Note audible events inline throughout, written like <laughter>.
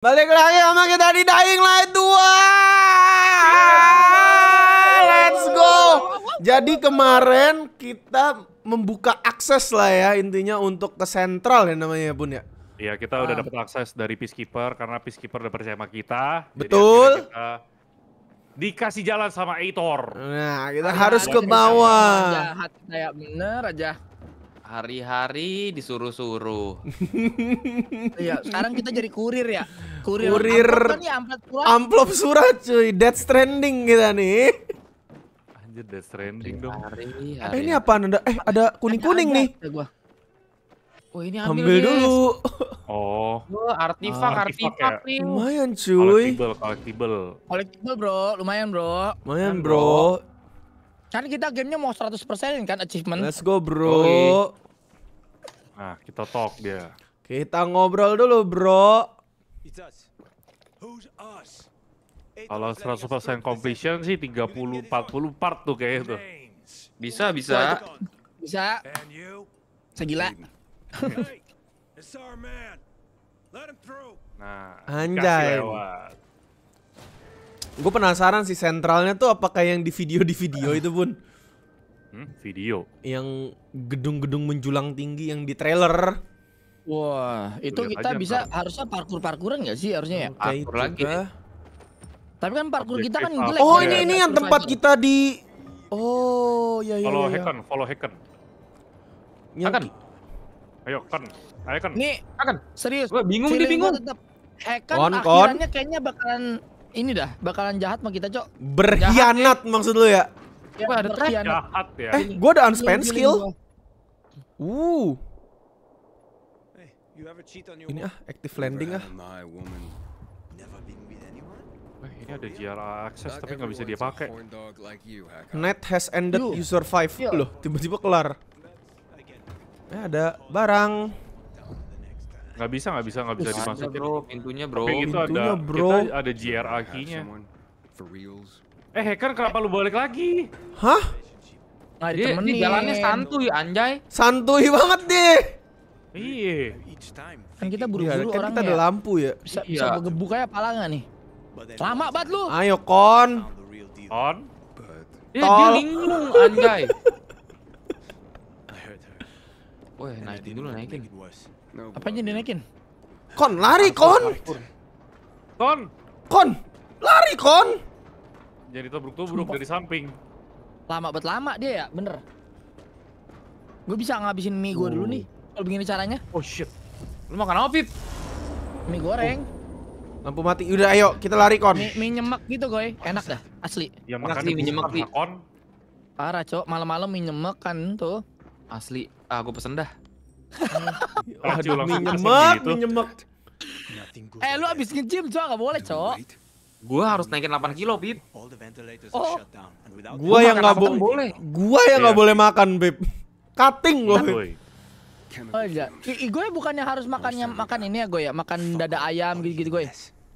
Balik lagi sama kita di Dying Light 2 Let's go Jadi kemarin kita membuka akses lah ya intinya untuk ke sentral ya namanya ya, Bun ya Iya kita udah ah. dapat akses dari Peacekeeper karena Peacekeeper udah percaya sama kita Betul kita Dikasih jalan sama Eitor. Nah kita harus ke bawah Jahat kayak bener aja hari-hari disuruh-suruh. Iya, sekarang kita jadi kurir ya kurir, kurir amplop, kan ya, amplop, surat. cuy dead trending kita nih anjir dead trending dong hari, hari. eh ini apa ada eh ada kuning kuning nih Oh ini ambil, ambil dulu. Oh. oh artifak, ah, artifak, artifak ya. Lumayan cuy. Collectible, collectible. Collectible bro, lumayan bro. Lumayan bro. Kan kita gamenya mau seratus persen kan achievement. Let's go bro. Oi. Nah kita talk dia. Kita ngobrol dulu bro. Kalau 100% completion sih 30 40 part tuh kayak itu Bisa, bisa. Bisa. Segila. nah, anjay. Gue penasaran sih sentralnya tuh apakah yang di video di video itu pun? Hmm, video. Yang gedung-gedung menjulang tinggi yang di trailer. Wah, itu Lihat kita bisa parkur. harusnya parkur-parkuran nggak sih harusnya ya? Okay, parkur lagi. Ya. Tapi kan parkur kita kan jelek. Ya. Oh, ini ini yang tempat kita di Oh, ya ya. Follow ya, ya. Hacken, follow Hacken. Akan, Ayo, Kan. Ayo, Kan. Nih, akan Serius. Gua bingung dia bingung. Tetap Hacken kon, akhirnya kon. kayaknya bakalan ini dah, bakalan jahat sama kita, Cok. Berkhianat ya. maksud lu ya? Ya, ada jahat ya. Eh, gua ada unspend skill. Uh. Ini ah, active landing ah. Eh, ini ada GR access tapi nggak bisa dia pakai. Net has ended, user five Loh, tiba-tiba kelar. Eh, ada barang. Nggak bisa, nggak bisa, nggak bisa dimasukin. Bro, pintunya bro. Tapi gitu ada, bro. Kita ada GR nya Eh, hacker kenapa lu balik lagi? Hah? Nah, dia, dia jalannya santuy, anjay. Santuy banget deh. Iya. Kan kita buru-buru orangnya kan kita ada ya. lampu ya. Bisa, iya. bisa buka kayak Palangan nih? Lama banget lu. Ayo kon. Kon. Eh, dia linglung anjay. Woi, <laughs> naikin dulu naikin. apa dia naikin Kon, lari kon. Kon. Kon. Lari kon. Jadi tubruk-tubruk dari samping. Lama banget lama dia ya, bener. Gue bisa ngabisin mie gue dulu oh. nih. Kalau begini caranya. Oh shit. Lu makan apa, Pip? Mie goreng. Oh. Lampu mati. Udah ayo kita lari kon. Mie, mie nyemek gitu, Goy. Enak dah, asli. Ya makan asli mie nyemek, Pi. Kon. Parah, Cok. Malam-malam mie nyemek kan tuh. Asli. Ah, gua pesen dah. <laughs> Aduh, mie nyemek, gitu. mie nyemek. Eh, lu abis nge-gym, Cok. Gak boleh, Cok. Gua harus naikin 8 kilo, Pip. Oh. Gua yang gak boleh. Gua yang gak iya. boleh makan, Pip. Cutting loh, Pip. Oh iya. gue bukannya harus makannya makan ini ya gue ya, makan dada ayam gitu-gitu gue.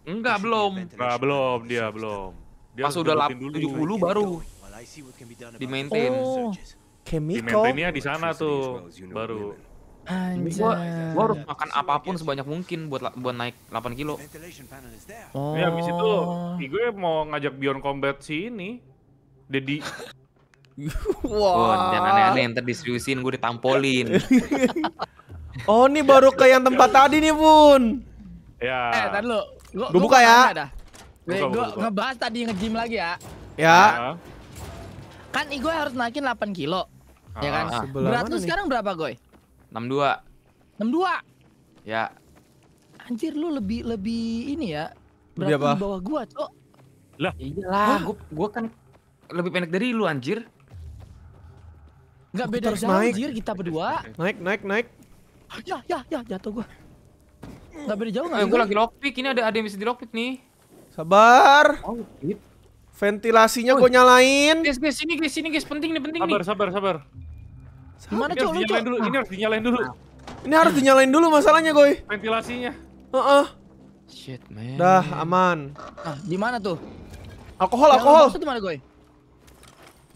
Enggak belum. Enggak belum dia belum. Dia Pas udah 70 baru di maintain. Oh. Chemical. Ya di maintainnya di sana tuh baru. Gue Gua, gua harus makan apapun sebanyak mungkin buat buat naik 8 kilo. Oh. Ya habis itu gue mau ngajak Beyond Combat si ini. Dedi <laughs> Wah. Wow. Oh, jangan aneh-aneh yang terdistribusin gue ditampolin. <laughs> oh ini baru ke yang tempat tadi nih Bun. Ya. Eh tadi lu. Gua, gua buka ya. Dah. Gue ngebahas tadi nge-gym lagi ya. Ya. ya. Kan gue harus naikin 8 kilo. Ah, ya kan? Ah. Berat lu sekarang berapa Goy? 62. 62? Ya. Anjir lu lebih lebih ini ya. Berat di bawah gua, Cok. Lah. Iyalah, gua, gua kan lebih pendek dari lu anjir. Enggak beda terus jauh naik. Jir, kita berdua. Naik, naik, naik. Ya, ya, ya, jatuh gua. Enggak beda jauh enggak? Eh, gua lagi lockpick. Ini ada ada yang bisa di lockpick nih. Sabar. Oh, gitu. Ventilasinya gua nyalain. Guys, guys, sini guys, sini guys, penting nih, penting sabar, nih. Sabar, sabar, sabar. Gimana cok lu Dulu. Ini harus dinyalain dulu. Ini harus dinyalain dulu masalahnya, Goy. Ventilasinya. Heeh. Uh -uh. Shit, man. Dah, aman. Ah, di mana tuh? Alkohol, alkohol. Di mana, Goy?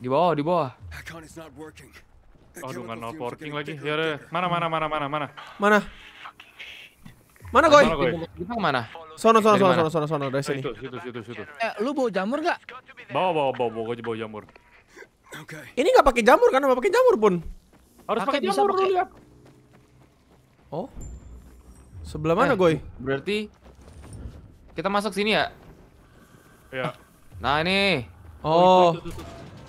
Di bawah, di bawah. is not working. Aduh, nggak no porking lagi. Ya udah, mana mana mana mana mana. Mana? Mana goy? Mana mana? Sono sono sono sono sono sono dari sini. Situ situ situ situ. Eh, lu bawa jamur mana, Bawa bawa bawa bawa mana, bawa jamur. Oke. Ini nggak pakai jamur kan? mana, pakai jamur pun. Harus pakai jamur dulu mana, Oh. Sebelah mana eh, goy? Berarti kita masuk sini ya? Iya. Nah ini. Oh.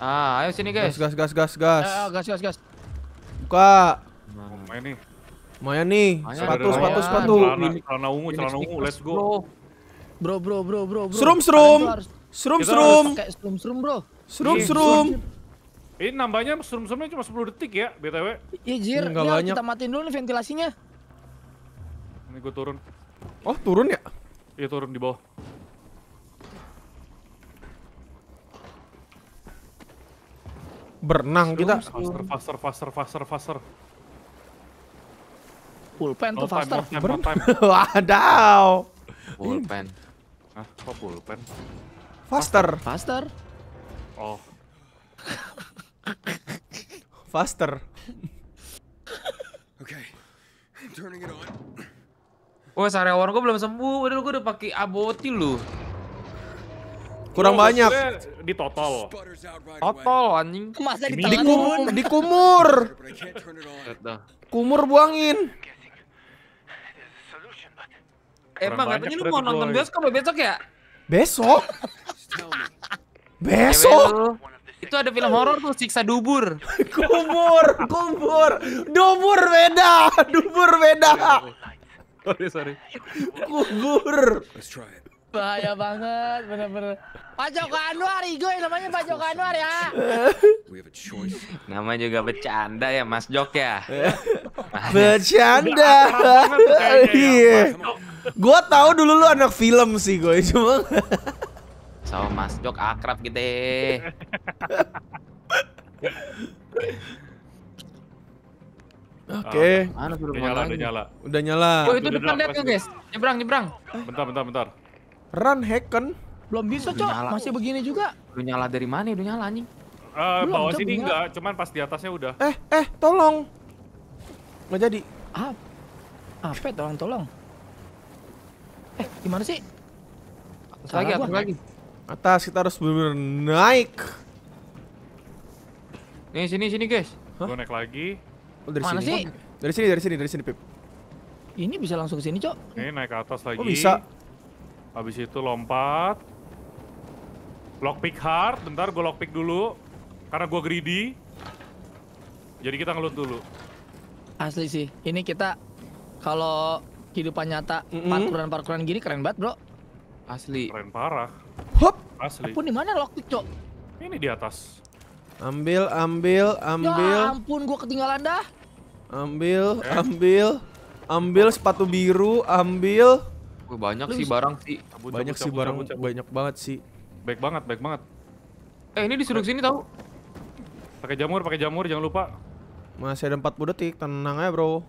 Ah, ayo sini guys. Gas gas gas gas gas. Eh, mana, gas gas gas. Buka. lumayan nih. lumayan nih. Sepatu, sepatu, sepatu. Celana ungu, celana ungu. Let's go. Bro, bro, bro, bro, bro. Serum, serum. Serum, serum. Serum, serum, bro. Serum, iya. serum. Ini nambahnya serum-serumnya cuma 10 detik ya, BTW. Iya, Jir. Iya, banyak. Kita matiin dulu nih ventilasinya. Ini gue turun. Oh, turun ya? Iya, turun di bawah. Berenang kita. Faster, faster, faster, faster, faster. Pulpen tuh faster. <laughs> Wadaw. Pulpen. Ah, kok pulpen? Faster. Faster. Oh. faster. Oke. <laughs> Okay. Turning it on. Wah, sariawan gua belum sembuh. Udah gua udah pakai aboti lu. Kurang oh, banyak. total, total anjing. di dikumur, dikumur. Kumur buangin. Emang katanya lu mau nonton bioskop ya besok ya? Besok? <laughs> besok? Iya, Itu ada film horor tuh siksa dubur. <laughs> kumur kubur. Dubur beda, dubur beda. sorry, sorry. Kubur. Let's try Bahaya banget, bener-bener. Pak Joko Anwar, gue, ya, namanya Pak Joko Anwar ya. Nama juga bercanda ya Mas Jok ya. <laughs> bercanda. Iya. gue tahu dulu lu anak film sih, gue <laughs> cuma sama so, Mas Jok akrab gitu. Eh. Oke. Okay. Mana udah nyala, udah nyala. Oh, itu depan lihat guys. Nyebrang, nyebrang. Bentar, bentar, bentar. Run hacken. Belum bisa, Cok. Masih begini juga. Udah nyala dari mana? Ya? Udah nyala anjing. Uh, bawah sini enggak, cuman pas di atasnya udah. Eh, eh, tolong. Gak jadi. Ah. Apa? Tolong, tolong. Eh, gimana sih? Atas lagi, atas lagi. Atas kita harus benar naik. Nih, sini, sini, guys. Gue naik lagi. Oh, dari Mana sini. sih? Dari sini, dari sini, dari sini, Pip. Ini bisa langsung ke sini, Cok. Ini naik ke atas lagi. Oh, bisa. Habis itu lompat. Lockpick hard. Bentar, gue lockpick dulu. Karena gue greedy. Jadi kita ngelut dulu. Asli sih. Ini kita kalau kehidupan nyata mm -hmm. parkuran-parkuran gini keren banget, Bro. Asli. Keren parah. Hop. Asli. Ampun di mana lockpick, Cok? Ini di atas. Ambil, ambil, ambil. Ya ampun, gue ketinggalan dah. Ambil, okay. ambil. Ambil sepatu biru, ambil banyak sih barang sih. banyak sih barang, banyak banget sih. Baik banget, baik banget. Eh, ini disuruh sini tahu. Pakai jamur, pakai jamur, jangan lupa. Masih ada 40 detik, tenang aja, Bro.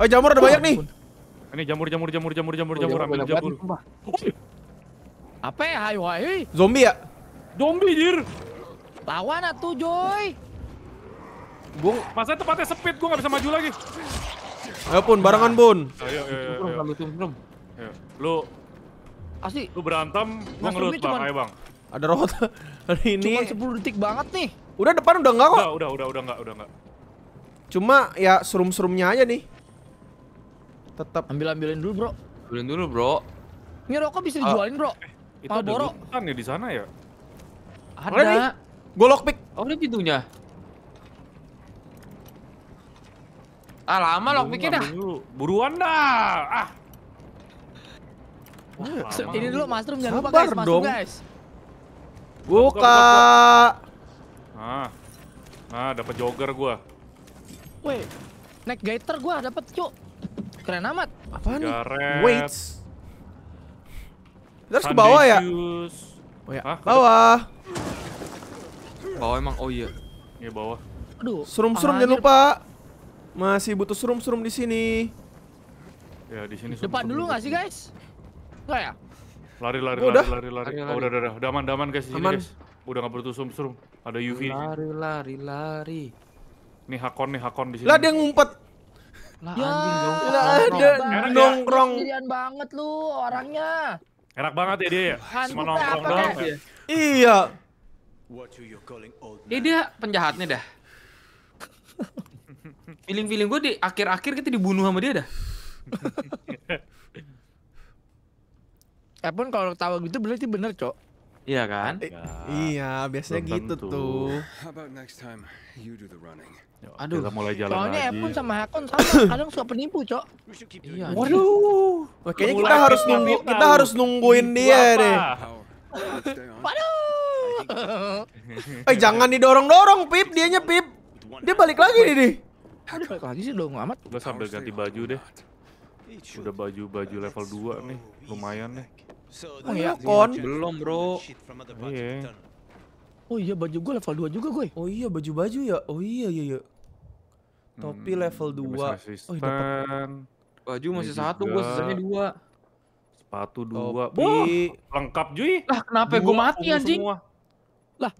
Eh, jamur ada banyak nih. Ini jamur, jamur, jamur, jamur, jamur, oh, jamur, ambil jamur. Apa ya, hayo, hayo. Zombie ya? Zombie, jir. Lawan atuh, Joy. bung masa tempatnya sepit, gua nggak bisa maju lagi. Ayo ya, pun, barengan, Bun. ayo, ayo. ayo. Ya. Lu Asli. Lu berantem, gua ngelut bang, ayo bang. Ada robot. <laughs> hari ini. cuma 10 detik banget nih. Udah depan udah enggak kok. Udah, udah, udah, udah enggak, udah enggak. Cuma ya serum-serumnya aja nih. Tetap ambil-ambilin dulu, Bro. Ambilin dulu, Bro. Ini rokok bisa ah. dijualin, Bro. Eh, itu ada kan ya di sana ya? Ada. gua lockpick. Oh, ini pintunya. Ah, lama lockpicknya dah. Buruan dah. Ah. Wah, ini dulu mushroom jangan lupa guys, Mas guys. Buka. Nah. Nah, dapat jogger gua. Weh, naik gaiter gua dapat, Cuk. Keren amat. Apa nih? Wait. Terus ke bawah ya? Oh ya. Hah? Bawah. Bawah emang. Oh iya. Iya bawah. Aduh. Serum-serum jangan lupa. Masih butuh serum-serum di sini. Ya, di sini Depan dulu nggak sih, guys? Enggak ya? Lari lari lari, udah? lari lari lari. Oh, udah udah udah udah aman aman guys aman. guys. Udah enggak perlu sum Ada UV. Lari lari lari. Nih Hakon nih Hakon di sini. Lah dia ngumpet. Lah ya, anjing dong. Lah ada nongkrong. Ya? Sendirian banget lu orangnya. Enak banget ya dia ya. Cuma nongkrong doang. Ya? Iya. Iya. old man? Eh, dia penjahatnya dah. <laughs> Feeling-feeling gue di akhir-akhir kita dibunuh sama dia dah. <laughs> Epon kalau ketawa gitu berarti bener, Cok. Iya kan? Eh, iya. iya, biasanya gitu the tuh. Aduh, kita mulai jalan Soalnya lagi. Epon sama Hakon sama, <coughs> kadang suka penipu, Cok. Iya. Waduh. kayaknya kita harus nunggu, kita, kita harus nungguin dia deh. Waduh. eh, jangan didorong-dorong, Pip. Dianya, Pip. Dia balik lagi nih, nih. Aduh, balik lagi sih, dong amat. Udah sambil ganti baju deh. Udah baju-baju level 2 nih, lumayan nih. Oh iya, kon. Belum, Bro. Iya. Oh iya, baju gua level 2 juga, gue. Oh iya, baju-baju ya. Oh iya, iya, iya. Topi hmm, level 2. Oh, iya, dapat. Baju masih satu, gue sisanya dua. Sepatu dua. Topi. lengkap, juy. Lah, kenapa gue mati, anjing? Semua. Lah.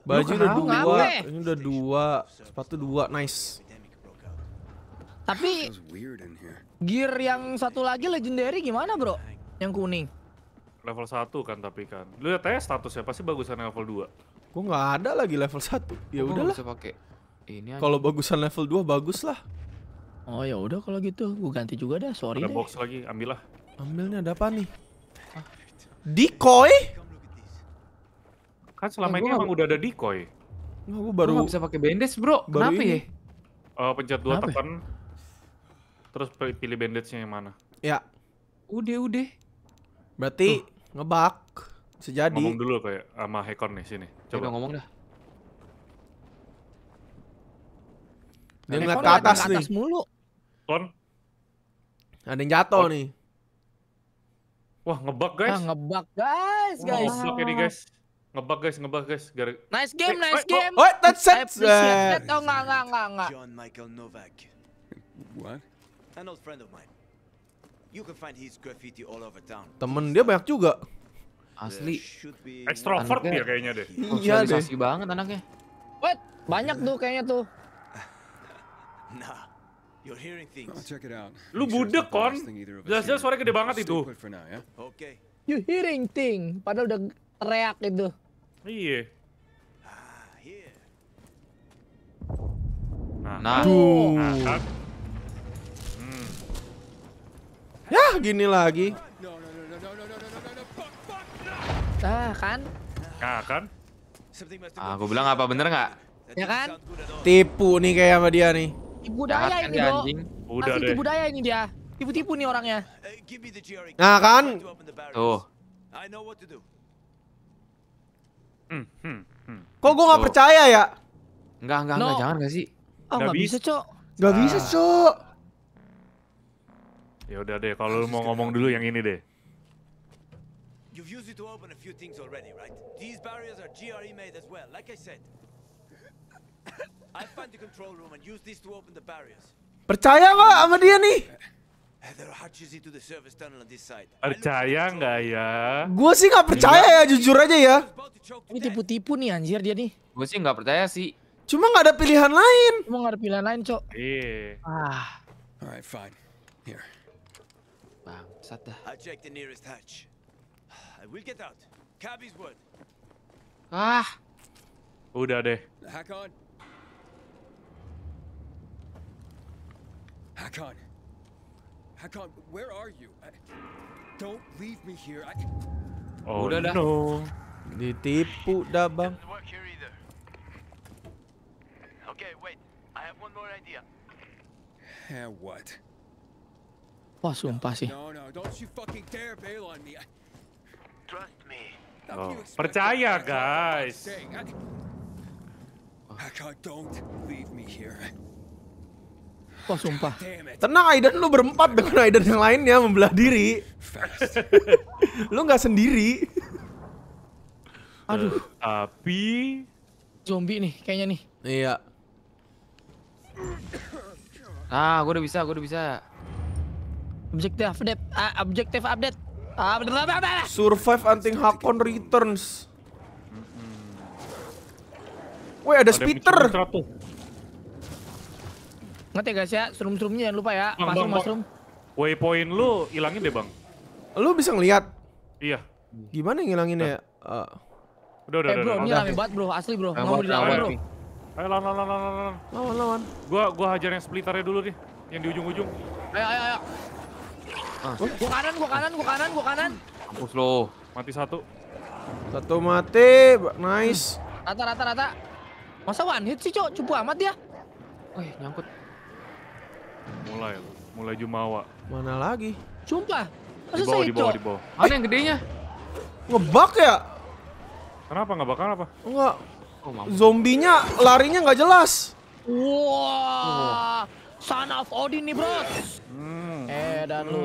Baju udah dua, ini udah dua, sepatu dua, nice. Tapi gear yang satu lagi legendary gimana, Bro? Yang kuning. Level 1 kan tapi kan. Lu lihat aja statusnya pasti bagusan level 2. Gua nggak ada lagi level 1. Ya udahlah. Bisa pakai. Ini Kalau bagusan level 2 bagus lah. Oh ya udah kalau gitu gua ganti juga dah, sorry Ada deh. box lagi, ambillah. Ambilnya ada apa nih? Decoy? Kan selama nah, ini emang udah ada decoy. Nah, gua baru gua bisa pakai bandage, Bro. Baru Kenapa ini? ya? Uh, pencet dua ya? tekan. Terus pilih bandage yang mana? Ya. Udah, udah. Berarti uh. ngebak sejadi. Ngomong dulu kayak sama Hekon nih sini. Ya Coba Udah ngomong dah. Dia ngeliat ke atas nih. mulu. Kon. Ada yang jatuh nih. Wah, ngebak guys. Ah, ngebak guys, guys. Ngebug ini guys. ngebak guys, ngebak guys. Gara nice game, hey, eh, nice eh, game. Oh, that set. oh, enggak, enggak, enggak, enggak. John Michael Novak. What? An old friend of mine. Temen dia banyak juga. Asli. Extrovert dia kayaknya deh. Iya deh. banget anaknya. What? Banyak tuh kayaknya tuh. <laughs> Nah. You're hearing things. I'll check it out. Lu budek kon. Jelas-jelas suara gede banget itu. Oke. You hearing thing. Padahal udah teriak itu. Iya. Ah, nah, nah. Nah, kan. Ah, gini lagi. ah kan? ah kan? Ah, aku bilang apa bener nggak? Ya kan? Tipu nih kayak sama dia nih. Tipu daya kan ini, dong, Anjing. Udah Masih deh. Tipu daya ini dia. Tipu-tipu nih orangnya. Nah, kan? Tuh. Hmm, hmm, hmm. Kok gue nggak percaya ya? Enggak, enggak, no. enggak, jangan gak sih? Ah, oh, nggak bisa, Cok. Nggak bisa, Cok. Ya udah deh, kalau lu mau ngomong dulu yang ini deh. You've used it to open a few things already, right? These barriers are GRE made as well, like I said. I find the control room and use this to open the barriers. Percaya nggak sama dia nih? Eh, percaya nggak ya? Gue sih nggak percaya ya, jujur aja ya. Ini tipu-tipu nih anjir dia nih. Gue sih nggak percaya sih. Cuma nggak ada pilihan lain. Cuma nggak ada pilihan lain, cok. Iya. Ah. Alright, fine. Here. Wow, I'll check the nearest hatch. I will get out. Cabby's word. Ah! Udah deh. Hack on. Hakon. Hakon, where are you? I... Don't leave me here. I... Oh Udah no. Ditipu dah bang. Okay, wait. I have one more idea. And eh, what? Wah, sumpah sih. Oh. Percaya, guys. Wah, sumpah. Tenang, Aiden lu berempat dengan Aiden yang lainnya membelah diri. <laughs> lu nggak sendiri. Aduh. Eh, tapi zombie nih kayaknya nih. Iya. Ah, gue udah bisa, gue udah bisa. Objektif update. Uh, objektif update. Uh, Survive anting Hakon returns. Woi ada, ada spitter. Ngerti ya guys ya, serum-serumnya jangan lupa ya. Bang, Pasang bang, mushroom. Waypoint lu hilangin deh bang. Lu bisa ngelihat? Iya. Gimana ngilanginnya ya? Uh. Udah, udah, eh, udah. bro, ini rame banget bro, asli bro. Nggak mau dilawan bro. Ayo lawan, lawan, lawan, lawan. Lawan, lawan. Gua, gua hajar yang splitternya dulu nih. Yang di ujung-ujung. Ayo, ayo, ayo. Gua kanan, gua kanan, gua kanan, gua kanan. Mampus lo. Mati satu. Satu mati. Nice. Rata rata rata. Masa one hit sih, Cok? Cupu amat dia. Wih, nyangkut. Mulai lo. Mulai jumawa. Mana lagi? Sumpah. Masa di bawah, di bawah, di bawah. Mana yang gedenya? Ngebak ya? Kenapa nggak bakal apa? Enggak. Oh, Zombinya larinya nggak jelas. Wah, wow. oh. son of Odin nih bro. Hmm dan lu.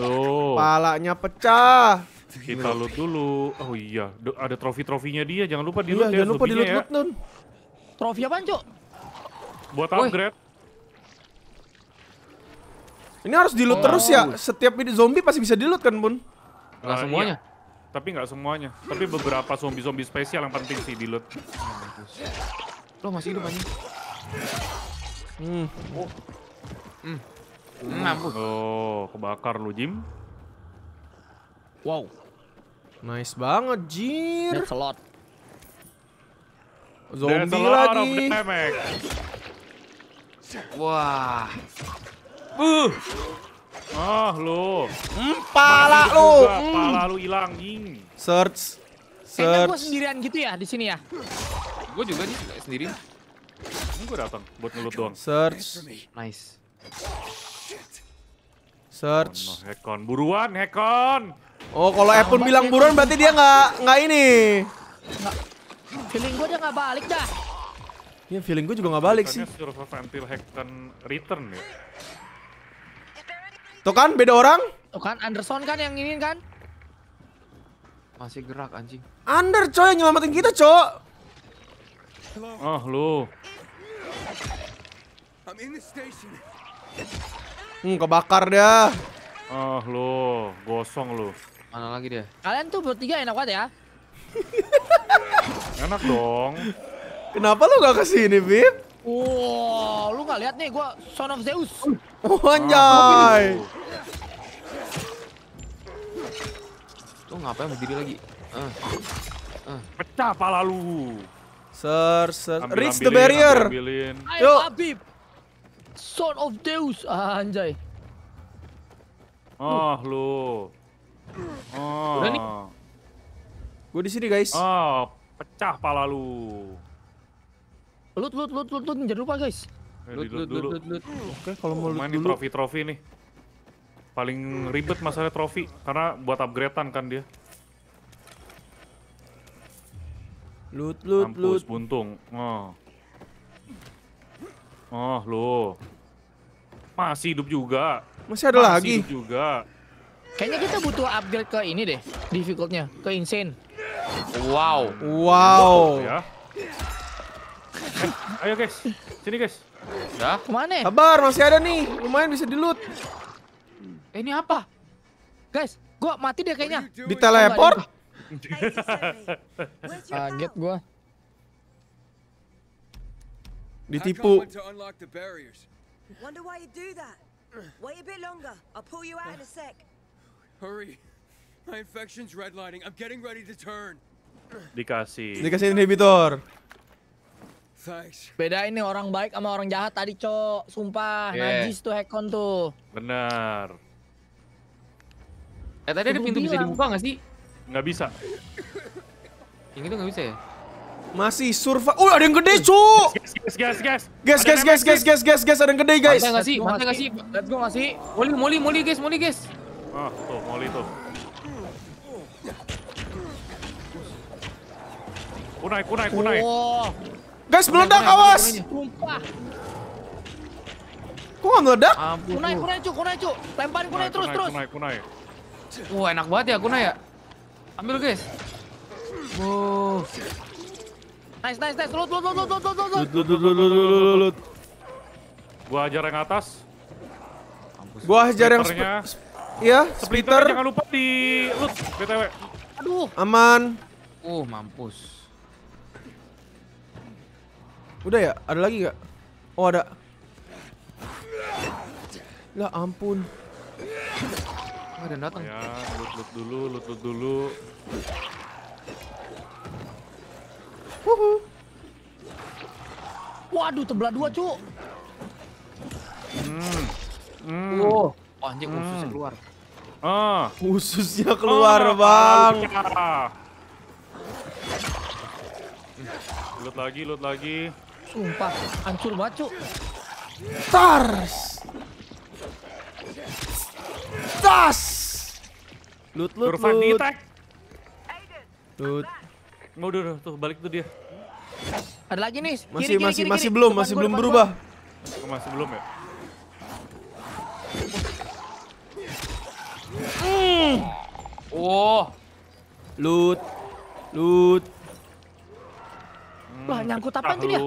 Oh. Palanya pecah. Kita loot dulu. Oh iya, ada trofi-trofinya dia. Jangan lupa iya, di loot ya. Jangan lupa di loot, ya. Nun. Trofi apa Cuk? Buat upgrade. Ini harus di loot oh. terus ya. Setiap ini zombie pasti bisa di loot kan, Bun? Enggak semuanya. Iya. Tapi enggak semuanya. Tapi beberapa zombie-zombie spesial yang penting sih di loot. Lo masih hidup aja Hmm. Oh. Hmm. Mampus. Oh, kebakar lu, Jim. Wow. Nice banget, Jir. That's a Zombie lagi. Wah. Buh. Ah, lu. Empala hmm, lu. Empala hmm. lu hilang, Jing. Search. Search. Eh, gue sendirian gitu ya di sini ya? Gue juga nih, sendiri. Ini gue datang buat ngelut doang. Search. Nice. Search. Oh, no, Hekon, buruan Hekon. Oh, kalau oh, bilang buruan berarti dia nggak nggak ini. Feeling gue dia nggak balik dah. Iya, feeling gue juga nggak balik sih. Survive until Hekon return ya. Tuh kan beda orang? Tuh kan Anderson kan yang ini kan? Masih gerak anjing. Under coy yang nyelamatin kita, coy. Oh, lu. I'm in the station. Hmm, kebakar dia. Ah, oh, lo, gosong lo. Mana lagi dia? Kalian tuh bertiga enak banget ya. <laughs> enak dong. Kenapa lu gak kesini, Bib? Wow, lu gak lihat nih, gua Son of Zeus. Oh, ah, anjay. Lu ngapain berdiri lagi? Uh. Uh. Pecah pala lu. sir. ser. Reach the barrier. Ambil, Ayo, Yuk. Sword of Deus. Ah, anjay. Ah lu. Ah. Gue di sini, guys. Oh, pecah pala lu. Loot, loot, loot, loot, loot. Jangan lupa, guys. Eh, Lut loot, loot, loot, loot, loot. Oke, kalau mau loot Main dulu. di trofi-trofi nih. Paling ribet masalah trofi. Karena buat upgradean kan dia. Loot, loot, Kampus, loot. buntung. Oh. Oh, lo. Masih hidup juga. Masih ada Masih lagi. Hidup juga. Kayaknya kita butuh upgrade ke ini deh, difficultnya ke insane. Wow. Wow. Ya. Eh, ayo guys, sini guys. Dah. Ya? Kemana? Kabar masih ada nih. Lumayan bisa dilut. Eh, ini apa? Guys, gua mati deh kayaknya. Di teleport? Kaget gua. Ditipu. Wonder Dikasih. Dikasih inhibitor. Beda ini orang baik sama orang jahat tadi, Cok. Sumpah, yeah. najis tuh Hekon tuh. Benar. Eh tadi ada pintu bilang. bisa dibuka gak sih? Nggak bisa. Yang itu nggak bisa ya? Masih survive. Oh, ada yang gede, cuk. Gas gas gas. Gas gas gas gas gas gas ada yang gede, guys. Mantap enggak sih? Mantap sih? Let's go enggak Moli moli moli guys, moli guys. Ah, tuh moli tuh. Kunai kunai kunai. Guys, meledak awas. Kok enggak meledak? Kunai kunai cuk, kunai cuk. Lemparin kunai terus terus. Kunai kunai. Wah, enak banget ya kunai ya. Ambil guys. Wow. Nice, nice, nice. Loot, loot, loot, loot, loot, loot, loot, loot, loot, loot, loot, loot. Gua ajar yang atas. Gua ajar yang Iya, splitter. Jangan lupa di loot BTW. Aduh. Aman. Uh, mampus. Udah ya? Ada lagi gak? Oh, ada. Lah ampun. Ada yang datang. Ya, loot loot dulu, loot loot dulu. Wuhu. Waduh, tebelah dua, cu. Hmm. Hmm. Oh. anjir hmm. anjing hmm. ususnya keluar. Ah, ususnya ah, keluar, ah, Bang. Iya. Loot Lut lagi, lut lagi. Sumpah, hancur banget, cu. Tars. Tas. Loot, lut, lut. Lut mau udah, udah, tuh balik tuh dia. Ada lagi nih. Kiri, masih kiri, masih kiri, masih belum, masih belum berubah. Gua. Masih belum ya. Hmm. Oh. Loot. Loot. Hmm, Wah, nyangkut apa tuh dia?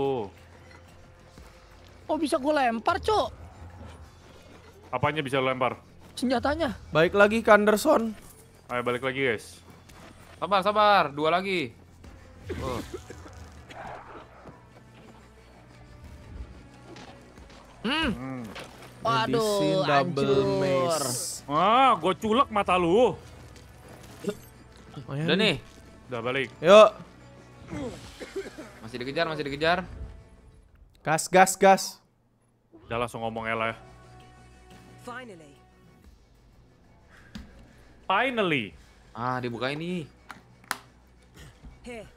Oh, bisa gue lempar, Cok. Apanya bisa lempar? Senjatanya. Baik lagi, Kanderson. Ayo balik lagi, guys. Sabar, sabar. Dua lagi. Hmm. hmm. Waduh, double mace. Ah, gue culek mata lu. Udah nih. Udah balik. Yuk. Masih dikejar, masih dikejar. Gas, gas, gas. Udah langsung ngomong Ella ya. Finally. Finally. Ah, dibuka ini. Here.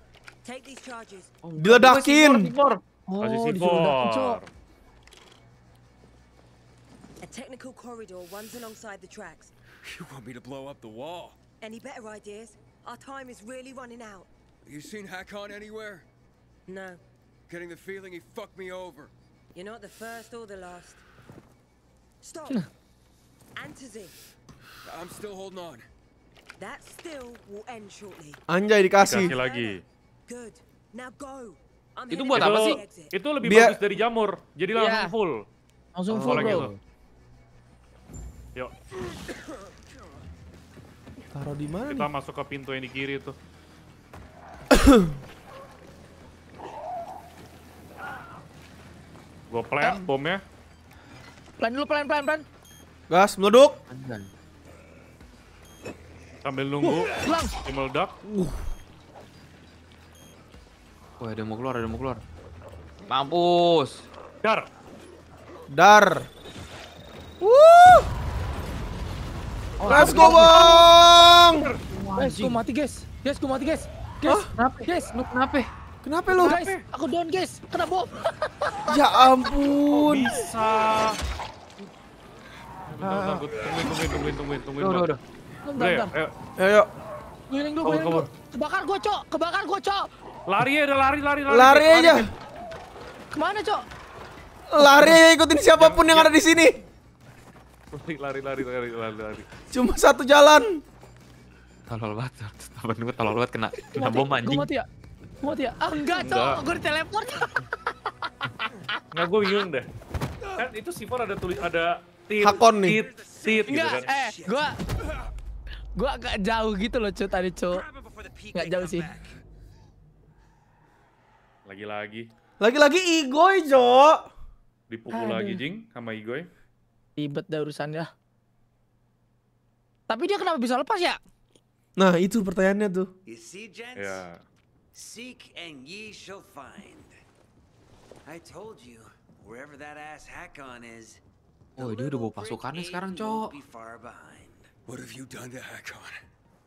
Take these charges. Oh, oh, A technical corridor runs alongside the tracks. You want me to blow up the wall? Any better ideas? Our time is really running out. Have you seen Hakon anywhere? No. Getting the feeling he fucked me over. You're not the first or the last. Stop. Antazi. I'm still holding on. That still will end shortly. Anjay dikasih. Dikasih lagi. Itu buat apa sih? Itu lebih Biar... bagus dari jamur. Jadi yeah. Iya. langsung full. Langsung full, oh, bro. Gitu. Yuk. Taruh di mana? Kita nih? masuk ke pintu yang di kiri tuh. <coughs> gua plan eh. bomnya. Plan dulu, plan, plan, plan. Gas, meleduk. Sambil nunggu, uh, meledak. Uh. Wah, ada mau keluar, ada mau keluar. Mampus. Dar. Dar. Wuh. Oh, Let's go, Bang. Guys, gua mati, guys. Guys, gua mati, guys. Guys, kenapa? Guys, lu kenapa? Kenapa lu? Guys, aku down, guys. Kena bom. ya ampun. bisa. Tungguin, tungguin, tungguin, tungguin, tungguin, tungguin, tungguin. Udah, udah, tungguin, tungguin, tungguin, tungguin, tungguin, tungguin, tungguin, Kebakar tungguin, Cok. Kebakar tungguin, Cok. Lari ya udah lari lari lari. Lari aja. Kemana, Cok? Lari aja ikutin siapapun yang ada di sini. Lari lari lari lari lari. Cuma satu jalan. Tolol banget. tolol banget, tolol banget kena kena bom anjing. Gue mati ya? mati ya? Ah, enggak, Cok. Gue telepon. Enggak gue <laughs> bingung deh. Kan itu si ada tulis ada tit Hakon nih. tit tit gitu kan. Eh, gua gue agak jauh gitu loh, cok tadi, cok. Enggak jauh sih. Lagi-lagi. Lagi-lagi Igoy, Jo. Dipukul Aduh. lagi, Jing, sama Igoy. Ribet dah urusannya. Tapi dia kenapa bisa lepas ya? Nah, itu pertanyaannya tuh. You see, gents? Yeah. Seek and ye shall find. I told you, wherever that ass Hakon is, Oh, dia udah bawa pasukannya sekarang, cok. What have you done to Hakon?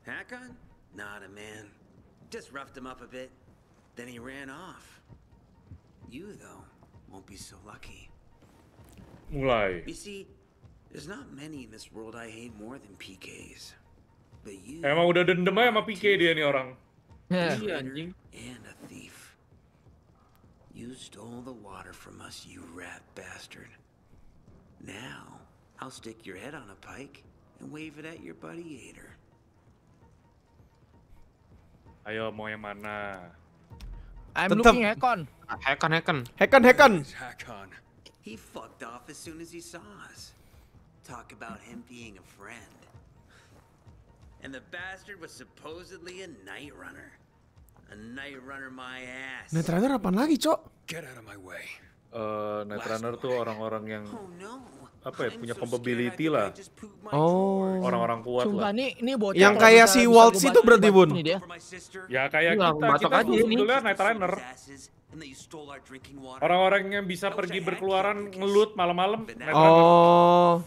Hakon? Not a man. Just roughed him up a bit. Then he ran off. You, though, won't be so lucky. Why? You see, there's not many in this world I hate more than PKs. But you Emang udah dendam aja sama PK dia nih orang. <laughs> Yeah. and a thief. You stole the water from us, you rat bastard. Now, I'll stick your head on a pike and wave it at your buddy Hater. Ayo, mau yang mana? I'm Tetep. looking Hekon. Ah, Hekon, Hekon. Hekon, Hekon. He fucked off as soon as he saw us. Talk about him being a friend. And the bastard was supposedly a night runner. A night runner my ass. Night runner apa lagi, Cok? Get out of my way. Eh, Uh, night runner tuh orang-orang yang oh, no apa ya punya capability lah. Oh. Orang-orang kuat Sumpah, lah. Nih, ini bocah yang kayak si Walt itu berarti bun. Ya kayak Nggak, kita, kita aja sebetulnya night runner. Orang-orang yang bisa pergi berkeluaran ngelut malam-malam. Oh.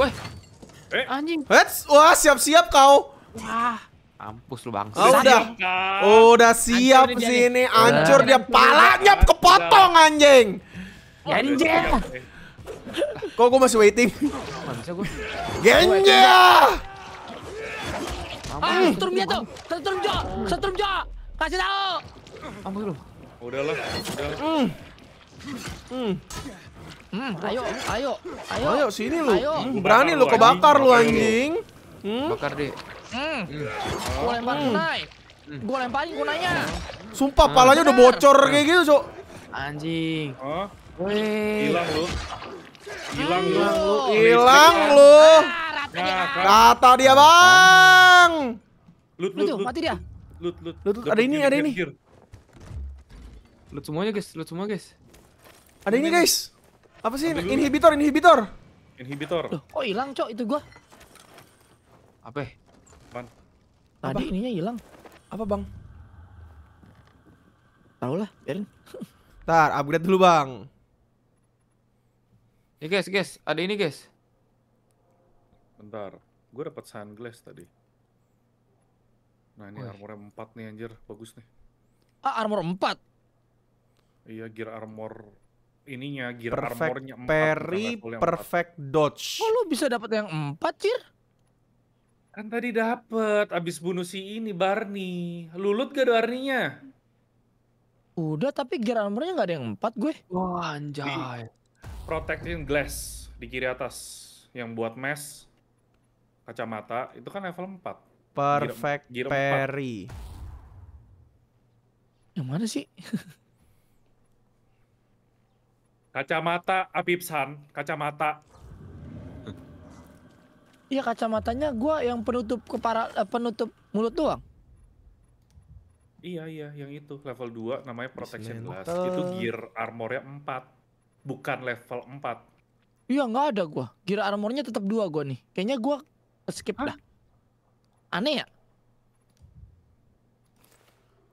Wah. Eh. Anjing. Wah, siap-siap kau. Wah. Ampus lu bangsa. Oh, udah. Oh, udah siap kan? ancur sini, hancur dia palanya kepotong anjing. Genja. Kok gue masih waiting? Bisa ah, setrum dia tuh. Setrum Jo. Setrum Jo. Kasih tau! Ampus lu. Udahlah, udahlah. Hmm. Hmm. Hmm, ayo, ayo, ayo. Ayo sini lu. Berani lu kebakar lu anjing. Hmm? Bakar deh. Hmm. hmm. Gue lempar kunai. Hmm. Gue lemparin kunainya. Sumpah palanya udah bocor kayak gitu, Cok. Anjing. Hilang lu. Hilang lu. Hilang lu. Kata ah, dia, nah, Bang. Lut, lut, loot. Mati dia. Lut, lut. ada ini, ada ini. Lut semuanya, guys. Lut semua, guys. Ada ini, guys. Apa sih? Inhibitor, inhibitor. Inhibitor. Oh, hilang, Cok, itu gua. Apa? Man. Tadi Apa? ininya hilang. Apa bang? Tahu lah, biarin. Entar, <laughs> upgrade dulu bang. Ya guys, guys, ada ini guys. Bentar, gue dapat sunglass tadi. Nah ini Woy. armor 4 nih anjir, bagus nih. Ah, armor 4? Iya, gear armor ininya, gear perfect armornya 4. Perry, perfect dodge. Oh, lu bisa dapat yang 4, Cir? Kan tadi dapet, abis bunuh si ini Barney. Lulut gak ada nya Udah, tapi gear armornya gak ada yang empat gue. Wah, anjay. Protecting glass di kiri atas. Yang buat mesh, kacamata, itu kan level 4. Perfect gear, gear Perry. 4. Yang mana sih? kacamata Abib San, kacamata Iya kacamatanya gua yang penutup kepala eh, penutup mulut doang. Iya iya yang itu level 2 namanya protection glass. Itu gear armornya 4. Bukan level 4. Iya nggak ada gua. Gear armornya tetap 2 gua nih. Kayaknya gua skip Hah? dah. Aneh ya?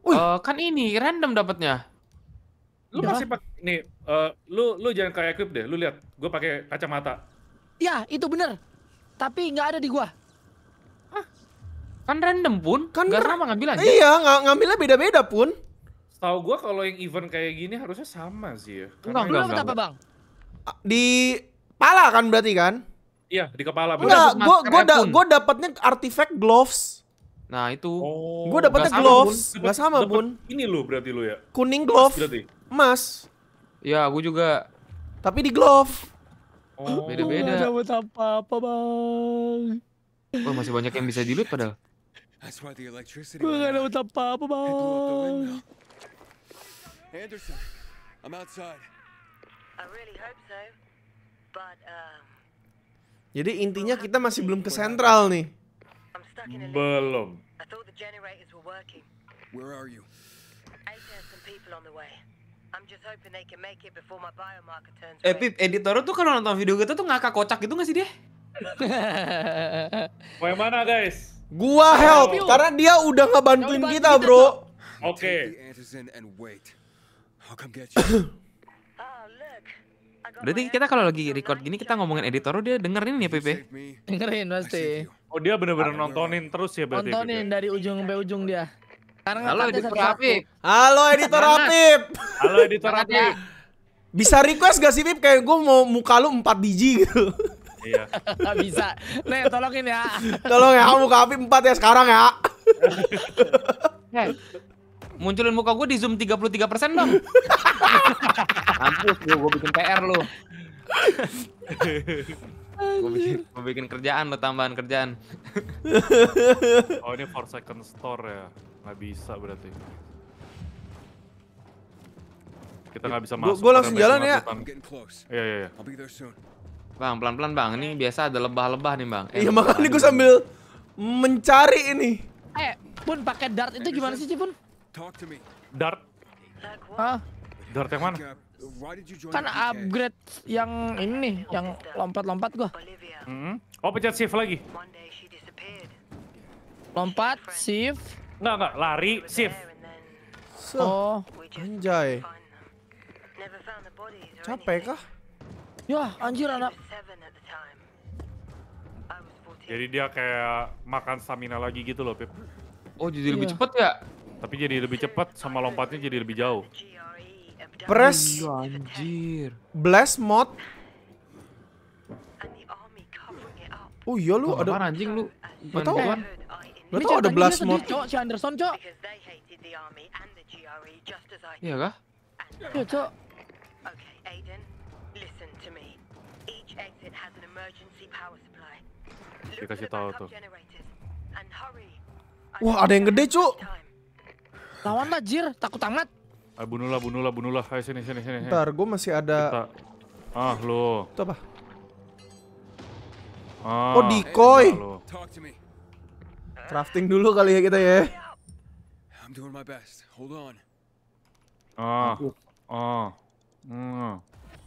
Uh, kan ini random dapatnya. Lu ya. masih pakai nih eh, uh, lu lu jangan kayak equip deh. Lu lihat gua pakai kacamata. Ya, itu bener tapi nggak ada di gua. Kan random pun, kan gak sama aja. Iya, ng ngambilnya beda-beda pun. Tahu gua kalau yang event kayak gini harusnya sama sih ya. Enggak, enggak, enggak, apa bang? Di kepala kan berarti kan? Iya, di kepala. Enggak, gua gua da, gua dapetnya artifact gloves. Nah, itu. Oh, gua gak gloves, gak sama pun. Ini lo berarti lo ya. Kuning glove. Emas. Ya, gua juga. Tapi di glove. Oh. beda-beda. Oh, oh, apa-apa, Bang. Oh, masih banyak yang bisa dilut padahal. Gue gak dapat apa-apa, Bang. Anderson, I'm outside. I really hope so. But, um... Jadi intinya kita masih belum ke sentral nih. Belum. I thought the generators were working. Where are you? Eight some people on the way. Epip, editor tuh kalau nonton video gitu tuh ngakak kocak gitu gak sih dia? <laughs> Mau yang mana guys? Gua help, oh. karena dia udah ngebantuin kita, bro. Oke. <coughs> Ah, okay. Berarti kita kalau lagi record gini kita ngomongin editor dia dengerin ya Pipe? Dengerin pasti. Oh dia bener-bener nontonin terus ya berarti? Nontonin dari ujung sampai ujung dia. Sekarang Halo editor Apip. Halo editor Apip. Halo editor Apip. Bisa request gak sih Pip kayak gue mau muka lu 4 biji gitu. Iya. <laughs> Bisa. Nih tolongin ya. Tolong ya muka Apip 4 ya sekarang ya. <laughs> munculin muka gue di zoom 33 persen dong. Kampus lu, gue bikin PR lu. gue bikin, bikin kerjaan lo tambahan kerjaan. <laughs> oh ini for second store ya. Nggak bisa berarti. Kita nggak bisa masuk. Gue langsung jalan ya. Iya, iya, iya. Bang, pelan-pelan bang. Ini biasa ada lebah-lebah nih bang. iya, makanya gue sambil mencari ini. Eh, pun pakai dart itu gimana sih, pun? Dart? ah Dart yang mana? Kan upgrade yang ini yang lompat-lompat gue. Mm-hmm. Oh, pencet shift lagi. Lompat, shift. Enggak, enggak. Lari, shift. Oh, anjay. Capek kah? Ya, anjir anak. Jadi dia kayak makan stamina lagi gitu loh, Pip. Oh, jadi iya. lebih cepet ya? Tapi jadi lebih cepat sama lompatnya jadi lebih jauh. Press. Oh, anjir. Blast mod Oh iya lu oh, ada. apa anjing lu? Gak tau kan? Lo tau ada blast mode Cok, si Anderson, Cok. E iya kah? Iya, Cok. Okay, Aiden, Dikasih tahu tuh. Wah, ada yang gede, cok. Lawan lah, Jir. Takut amat. Eh, bunuh lah, bunuh lah Ayo sini, sini, sini. Bentar, gue masih ada... Kita... Ah, lo. Itu apa? Ah, oh, decoy. Eh, Crafting dulu kali ya kita ya. I'm doing my best. Hold on. Ah. Ah. Hmm.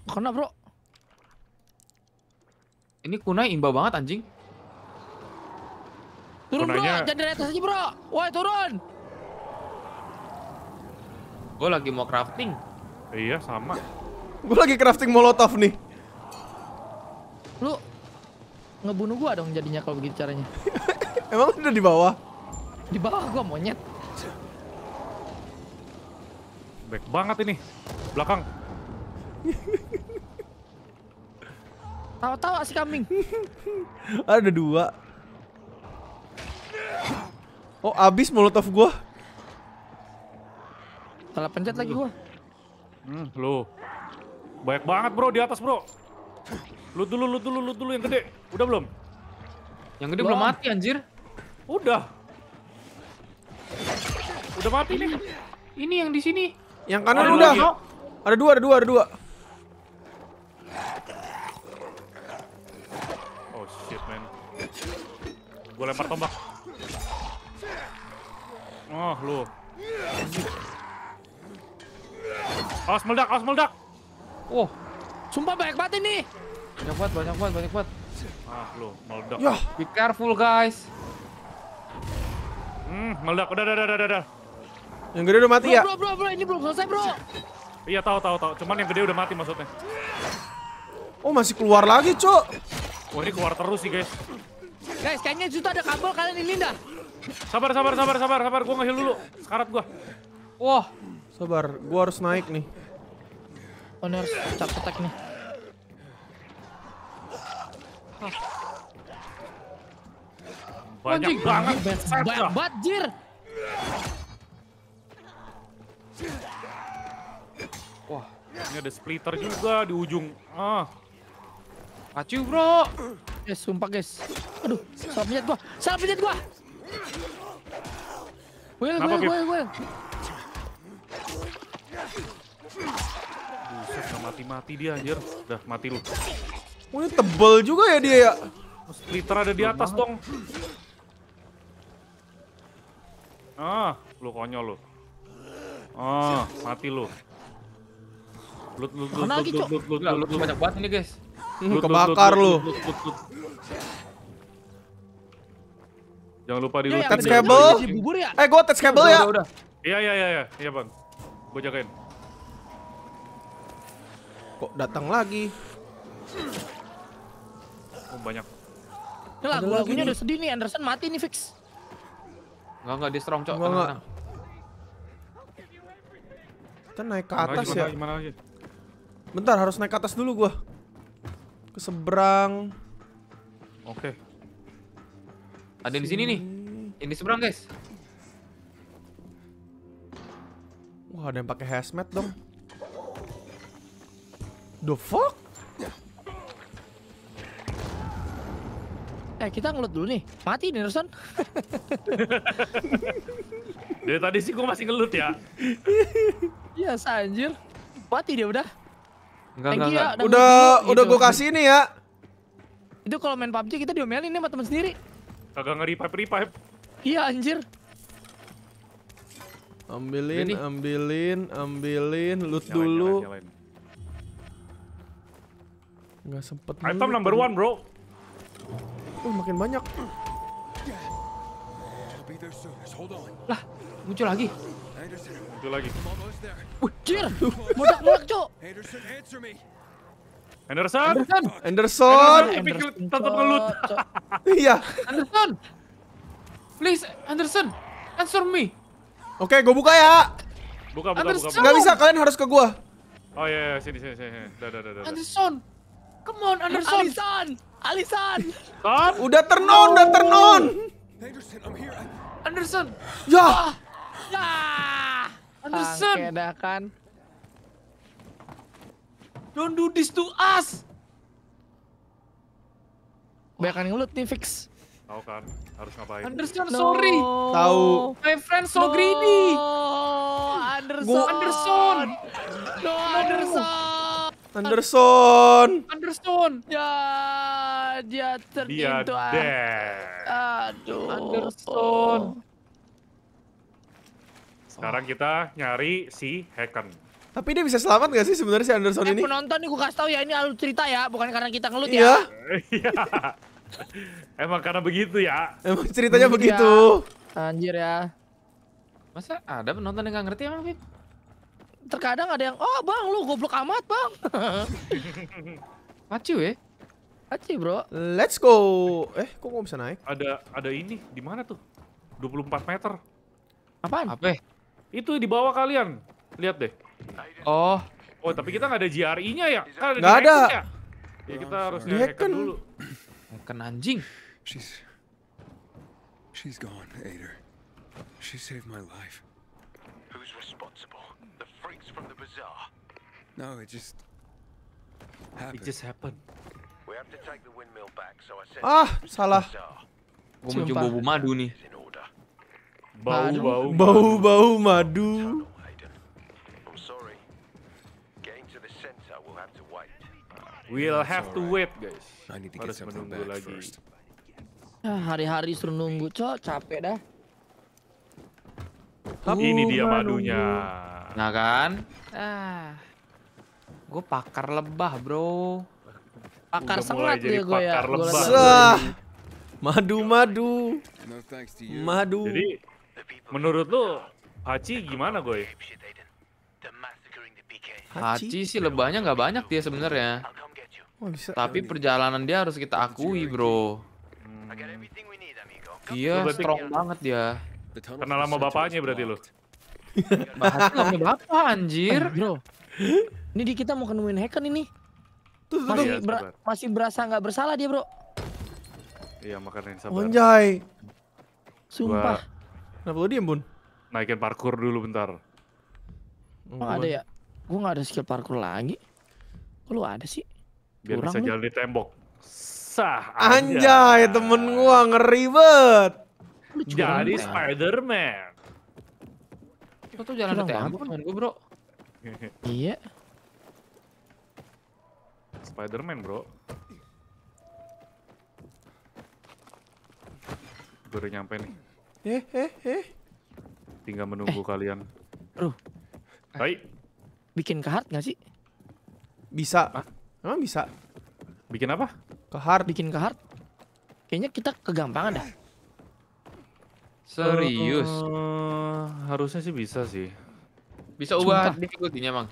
Kena, Bro. Ini kunai imba banget anjing. Turun, Kunanya... Bro. Jangan dari atas aja, Bro. Woi, turun. Gue lagi mau crafting. Iya, sama. Gue lagi crafting molotov nih. Lu ngebunuh gua dong jadinya kalau begitu caranya. <laughs> Emang udah di bawah? Di bawah gua monyet. Baik banget ini. Belakang. Tawa-tawa si kambing. <laughs> Ada dua. Oh, abis molotov gua. Salah pencet lagi gua. Hmm, lu. Banyak banget, Bro, di atas, Bro. Lu dulu, lu dulu, lu dulu yang gede. Udah belum? Yang gede belum, belum mati anjir. Udah. Udah mati nih. Ini yang di sini. Yang kanan ada udah. Lagi. Ada dua, ada dua, ada dua. Oh shit man. Gue lempar tombak. Oh lu. Awas meledak, awas meledak. oh Sumpah banyak banget ini. Banyak banget, banyak banget, banyak banget. Ah lu meledak. Yah. Be careful guys. Hmm, meledak. Udah, udah, udah, udah, udah. Yang gede udah mati bro, ya? Bro, bro, bro, ini belum selesai, bro. Iya, tahu, tahu, tahu. Cuman yang gede udah mati maksudnya. Oh, masih keluar lagi, Cok. oh ini keluar terus sih, guys. Guys, kayaknya juta ada kabel kalian ini dah. Sabar, sabar, sabar, sabar, sabar. Gua ngehil dulu. Sekarat gua. Wah. Sabar, gua harus naik nih. Oh, ini harus cap nih. Banyak Anjing. banget. Banyak banget, jir. Wah, ini ada splitter juga di ujung. Ah. Acu, bro. Guys, eh, sumpah, guys. Aduh, salah pijat gua. Salah pijat gua. Well, Kenapa, well, Gip? well, well. Buset, gak mati-mati dia anjir. Udah, mati lu. Oh, ini tebel juga ya dia ya. Splitter ada di atas dong. Ah, lu konyol lu. Ah, mati lu. Lut lut lut lut lut lut lut lut lut banyak banget ini guys. Lut, Kebakar lu. Jangan lupa di ya, lu. Touch ya? Eh, gua tes kabel ya. Iya, iya iya iya iya, Bang. Gua jagain. Kok datang lagi? Oh, banyak. Lah, lagu-lagunya udah sedih nih, Anderson mati nih fix. Enggak, enggak, dia strong, cok. Enggak, enggak. Kita naik ke atas ya. Gimana lagi? Bentar, harus naik ke atas dulu gua. Ke seberang. Oke. Okay. Ada di sini nih. Ini seberang, guys. Wah, ada yang pakai hazmat dong. The fuck? Eh kita ngelut dulu nih, mati nih Nerson. <laughs> Dari tadi sih gua masih ngelut ya. Iya yes, anjir, mati dia udah. Enggak, enggak, Ya, udah, gitu. udah gua kasih ini ya. Itu kalau main PUBG kita diomelin nih sama temen sendiri. Kagak nge-revive-revive. Iya anjir. Ambilin, Ini. ambilin, ambilin, loot nyalain, dulu. Nyalain, nyalain. Gak sempet. Item number one bro. Oh, makin banyak. Lah, muncul lagi. Muncul lagi. Wih, jir! meledak Cok! Anderson! Anderson! Anderson! Anderson. Tetap ngelut. <laughs> Iya. Anderson! Please, Anderson! Answer me! Oke, gue buka ya! Buka, buka, Anderson. buka. buka. Gak bisa, kalian harus ke gue. Oh iya, iya, iya. sini, sini, sini. Dada dada. Anderson! Come on, Anderson! Anderson! Alisan. Kan? Udah ternon, udah ternon. Anderson, I'm here. Anderson. Ya. Ah. Ya. Anderson. Bangke kan. Don't do this to us. yang lu nih fix. Tahu kan harus ngapain? Anderson no. sorry. Tahu. My friend so no. greedy. Anderson. Gua. Anderson. No Anderson. Anderson. Anderson. Ya, dia terjatuh. Dia Aduh. Oh. Anderson. Sekarang kita nyari si Hacken. Tapi dia bisa selamat gak sih sebenarnya si Anderson eh, ini? penonton nih gue kasih tau ya, ini alur cerita ya, bukan karena kita ngelut ya. iya. ya. Emang karena begitu ya. Emang ceritanya iya. begitu. Anjir ya. Masa ada penonton yang gak ngerti emang, Fit? terkadang ada yang oh bang lu goblok amat bang <laughs> acu ya acu bro let's go eh kok gua bisa naik ada ada ini di mana tuh 24 meter apaan apa eh? itu di bawah kalian lihat deh oh oh tapi kita nggak ada GRI-nya ya nggak ada, ada. Ya? oh, kita harus di kan- dulu hacken anjing she's she's gone Aider she saved my life who's responsible freaks from the bazaar? No, it just happened. It just happened. We have to take the windmill back, so I said Ah, salah. Gua mencoba bau madu nih. Bau bau bau bau madu. We'll have to wait, guys. Harus menunggu lagi. first. Ah, hari-hari suruh nunggu, cok. Capek dah. Ini dia madunya. Nah kan? Ah. Gue pakar lebah, bro. Pakar sengat dia gue ya. Lebah. Madu, madu. Madu. Jadi, menurut lu, Haji gimana, gue? Haji sih lebahnya nggak banyak dia sebenarnya. Oh, Tapi perjalanan dia harus kita akui, bro. Hmm. Dia strong banget dia. Kenal sama bapaknya berarti lo? Bahas apa anjir? Eh, bro. Ini di kita mau kenuin hacker ini. Tuh, tuh, masih, iya, Ber masih berasa nggak bersalah dia, Bro. Iya, makanya yang sabar. Anjay. Sumpah. Gua... Kenapa lu diem, Bun? Naikin parkur dulu bentar. Emang ada ya? gua nggak ada skill parkur lagi. Kok lu ada sih? Biar Kurang bisa jalan di tembok. Sah. Anjay, anjay temen gua ngeribet Jadi Spider-Man. Lo tuh jalan ke telepon temen gue bro <laughs> Iya Spiderman bro Gue udah nyampe nih Eh eh eh Tinggal menunggu eh. kalian Bro eh. Hai Bikin heart gak sih? Bisa Hah? Emang bisa? Bikin apa? heart Bikin heart Kayaknya kita kegampangan dah Serius uh harusnya sih bisa sih. Bisa ubah difficulty-nya, Mang.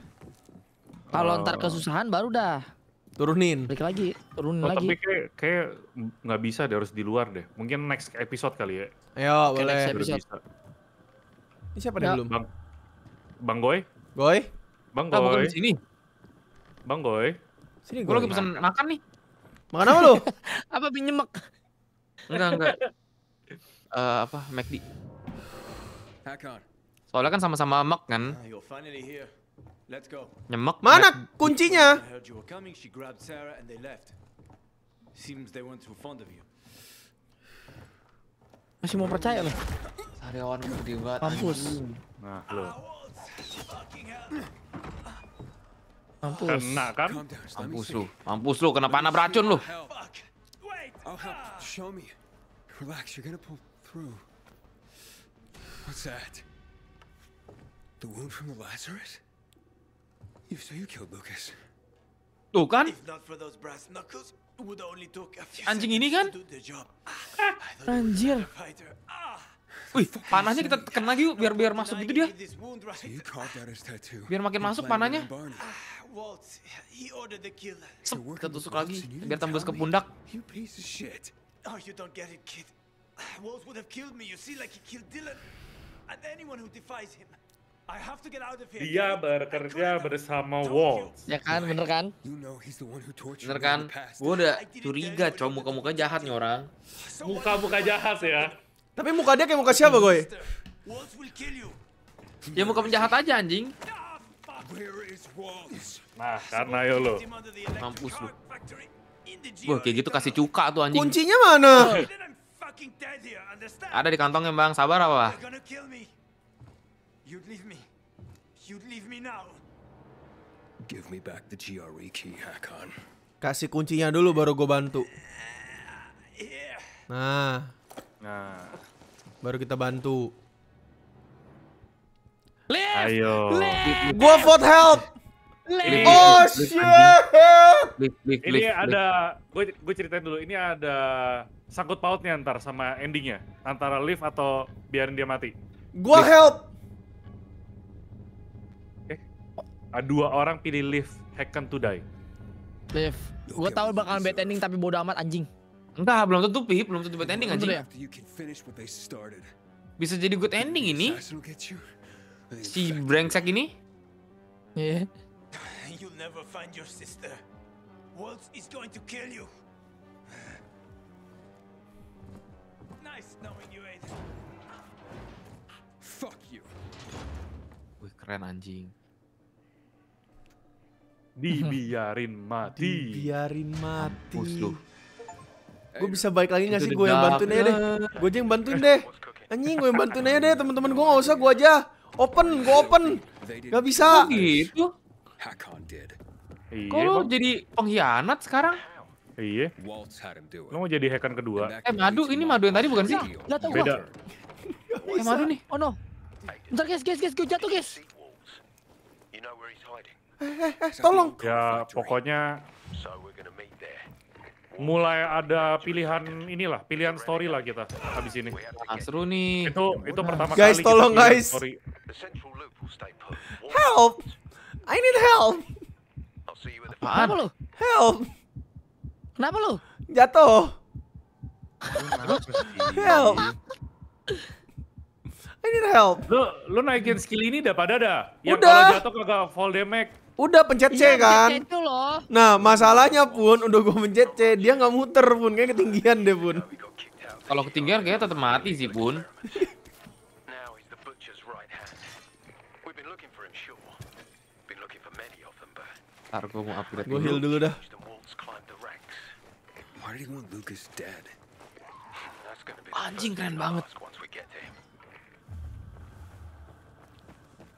Kalau uh, ntar kesusahan baru dah turunin. Balik lagi, turunin oh, lagi. Tapi kayak nggak bisa deh harus di luar deh. Mungkin next episode kali ya. Ayo, boleh. Next episode. Ini siapa nih ya. belum? Bang Bang Goy? Goy? Bang Goy. Ah, bukan di sini. Bang Goy. Sini gue lagi pesan makan nih. Makan apa lu? <laughs> apa pinjemek? Enggak, enggak. Eh uh, apa? McD. Soalnya kan sama-sama mak kan. Ah, Nyemek. Mana kuncinya? Masih mau percaya loh. Sariawan gede banget. Mampus. Nah, lo. Mampus. Kena kan? Mampus lu. Mampus lu kena panah beracun lu. Relax, you're gonna pull through. What's that? The wound from the Lazarus? You say you killed Lucas. Tuh kan? If not for those brass knuckles, would only took a few Anjing ini kan? Ah, Anjir. Ah. Wih, panahnya kita tekan lagi yuk, biar biar masuk gitu dia. Biar makin masuk panahnya. Ah, Sep, kita tusuk lagi, biar tembus ke pundak. Oh, you don't get it, kid. Walt would have killed me. You see, like he killed Dylan. Dia bekerja bersama Walt. Ya kan, bener kan? Bener kan? Gue udah curiga, cowok muka-muka jahat nih orang. Muka-muka jahat ya. Tapi muka dia kayak muka siapa, Goy? Ya muka penjahat aja anjing. Nah, karena yo ya lo. Mampus lu. Wah, kayak gitu kasih cuka tuh anjing. Kuncinya mana? Ada di kantongnya bang, sabar apa? E Kasih kuncinya dulu baru gue bantu. Uh, nah. nah. Baru kita bantu. Ayo. Gue vote help oh shit. Ini ada gue gue ceritain dulu. Ini ada sangkut pautnya antar sama endingnya antara live atau biarin dia mati. Gua help. Oke. Eh, okay. Dua orang pilih live, hacken to die. Live. Gue tahu bakalan bad ending tapi bodo amat anjing. Entah, belum tentu Pip, belum tentu bad ending anjing. Ya? Bisa jadi good ending ini. Si brengsek ini. Iya. Yeah never find your sister. Waltz is going to kill you. nice knowing you, Aiden. Fuck you. Wih, keren anjing. Dibiarin <laughs> mati. Dibiarin mati. Gue bisa baik lagi gak sih gue yang bantuin aja deh. Gue aja yang bantuin deh. Anjing gue yang bantuin aja deh Temen-temen gue gak usah gue aja. Open, gue open. Gak bisa. Gitu. Hakon did. Iya, Kok lo jadi pengkhianat sekarang? Iya. Lo mau jadi Hekan kedua? Eh madu, ini madu yang tadi bukan sih? Gak tau Beda. Eh madu nih. Oh no. Bentar guys, guys, guys, gue jatuh guys. Eh, eh, eh, tolong. Ya, pokoknya mulai ada pilihan inilah, pilihan story lah kita habis ini. nah, seru nih. Itu itu pertama guys, kali. Guys, tolong guys. Story. Help. I need help. Apaan? lu? Help. Kenapa lu? Jatuh. help. I need help. Lu, lu naikin skill ini dah pada dah. udah kalau jatuh kagak fall damage. Udah pencet C iya, kan? Pencet itu loh. Nah, masalahnya pun udah gue pencet C, dia nggak muter pun, kayak ketinggian deh pun. Kalau ketinggian kayaknya tetap mati sih pun. Ntar gue mau upgrade Gue heal dulu dah. Anjing keren banget.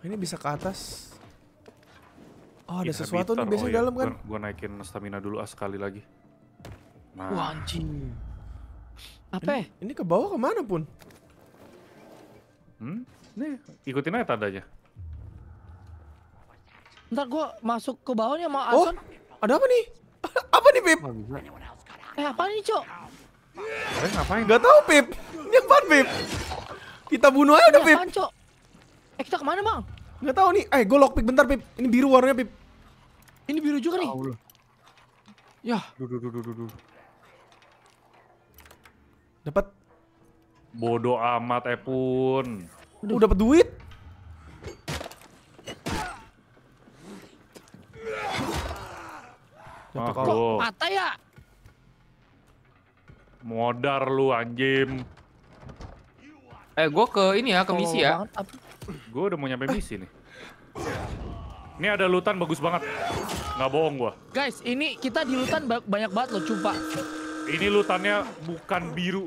Ini bisa ke atas. Oh ada sesuatu nih biasanya oh, iya. dalam kan? Gue naikin stamina dulu ah sekali lagi. Nah. Wah anjing. Apa? Ini, ya? ini ke bawah kemana pun? Hmm? Nih ikutin aja tandanya. Ntar gue masuk ke bawahnya sama Oh, ada apa nih? <laughs> apa nih Pip? Eh apa nih Cok? Eh ngapain? Gak tau Pip. Ini apaan Pip? Kita bunuh aja udah Pip. Eh kita kemana Bang? Nggak tahu nih. Eh, gue lockpick bentar, Pip. Ini biru warnanya, Pip. Ini biru juga nih. Allah. Ya. Duh, duh, duh, duh, duh. Dapat. Bodoh amat, eh pun. Udah dapat duit. kok patah ya? Modar lu anjim. Eh, gue ke ini ya, ke misi ya. Gue udah mau nyampe misi nih. Ini ada lutan bagus banget. Nggak bohong gue. Guys, ini kita di lutan banyak banget loh, cumpa. Ini lutannya bukan biru.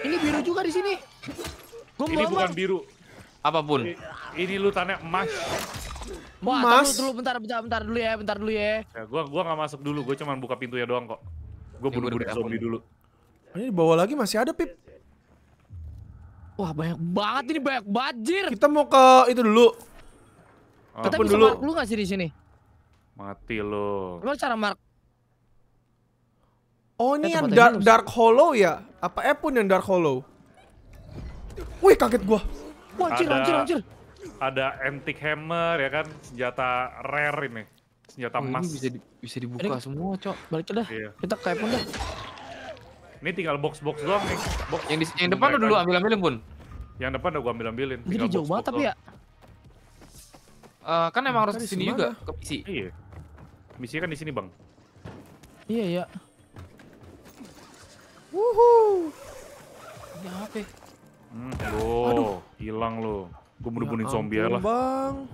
Ini biru juga di sini. Gua ini bukan bukan biru. Apapun. Ini, ini lutannya emas. Wah, emas. Dulu, dulu bentar, bentar, bentar dulu ya, bentar dulu ya. ya gua gua nggak masuk dulu, gue cuma buka pintunya doang kok. gue bunuh-bunuh zombie dulu. Ini bawa lagi masih ada, Pip. Wah banyak banget ini banyak banjir. Kita mau ke itu dulu. Oh. Kita bisa dulu. mark lu gak sih di sini? Mati lo. Lu cara mark. Oh ini eh, yang dark, ini dark hollow ya? Apa pun yang dark hollow? Wih kaget gua. Wah, anjir, ada, anjir, anjir. Ada antik hammer ya kan, senjata rare ini. Senjata oh, emas. Ini bisa di, bisa dibuka ini, semua, Cok. Balik dah. Iya. Kita ke pun dah. Ini tinggal box-box doang nih. Box. Yang di yang depan udah dulu kan? ambil-ambilin, Bun. Yang depan udah gua ambil-ambilin. Jadi jauh banget tapi ya. Uh, kan emang harus di sini juga ke PC. Iya. Misi kan di sini, Bang. Iya, iya. Wuhu. Ini apa? Ya? Hmm, lo. Hilang lo. Gue bunuh bunuh zombie lah. Bang.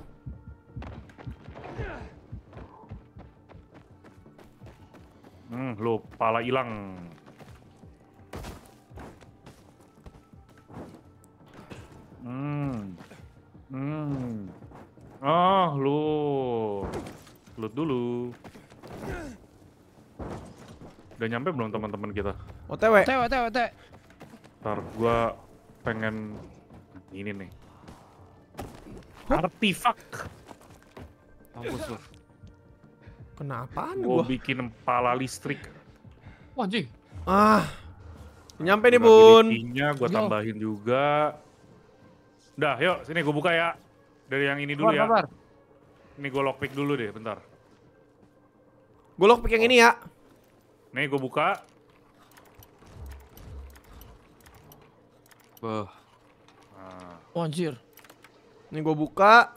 Hmm, lo pala hilang. Hmm. Hmm. ah lu. Loot dulu. Udah nyampe belum teman-teman kita? OTW. OTW, OTW, OTW. Ntar gua pengen ini nih. Artifak. Mampus lu. Kenapa gua? Gua bikin pala listrik. Wah, anjing. Ah. Nyampe nih, Bun. Gua tambahin juga. Udah, yuk sini gue buka ya. Dari yang ini dulu ya. Bentar. Ini gue lockpick dulu deh, bentar. Gue lockpick yang ini ya. ini gue buka. wah Nah. Oh, anjir. Ini gue buka.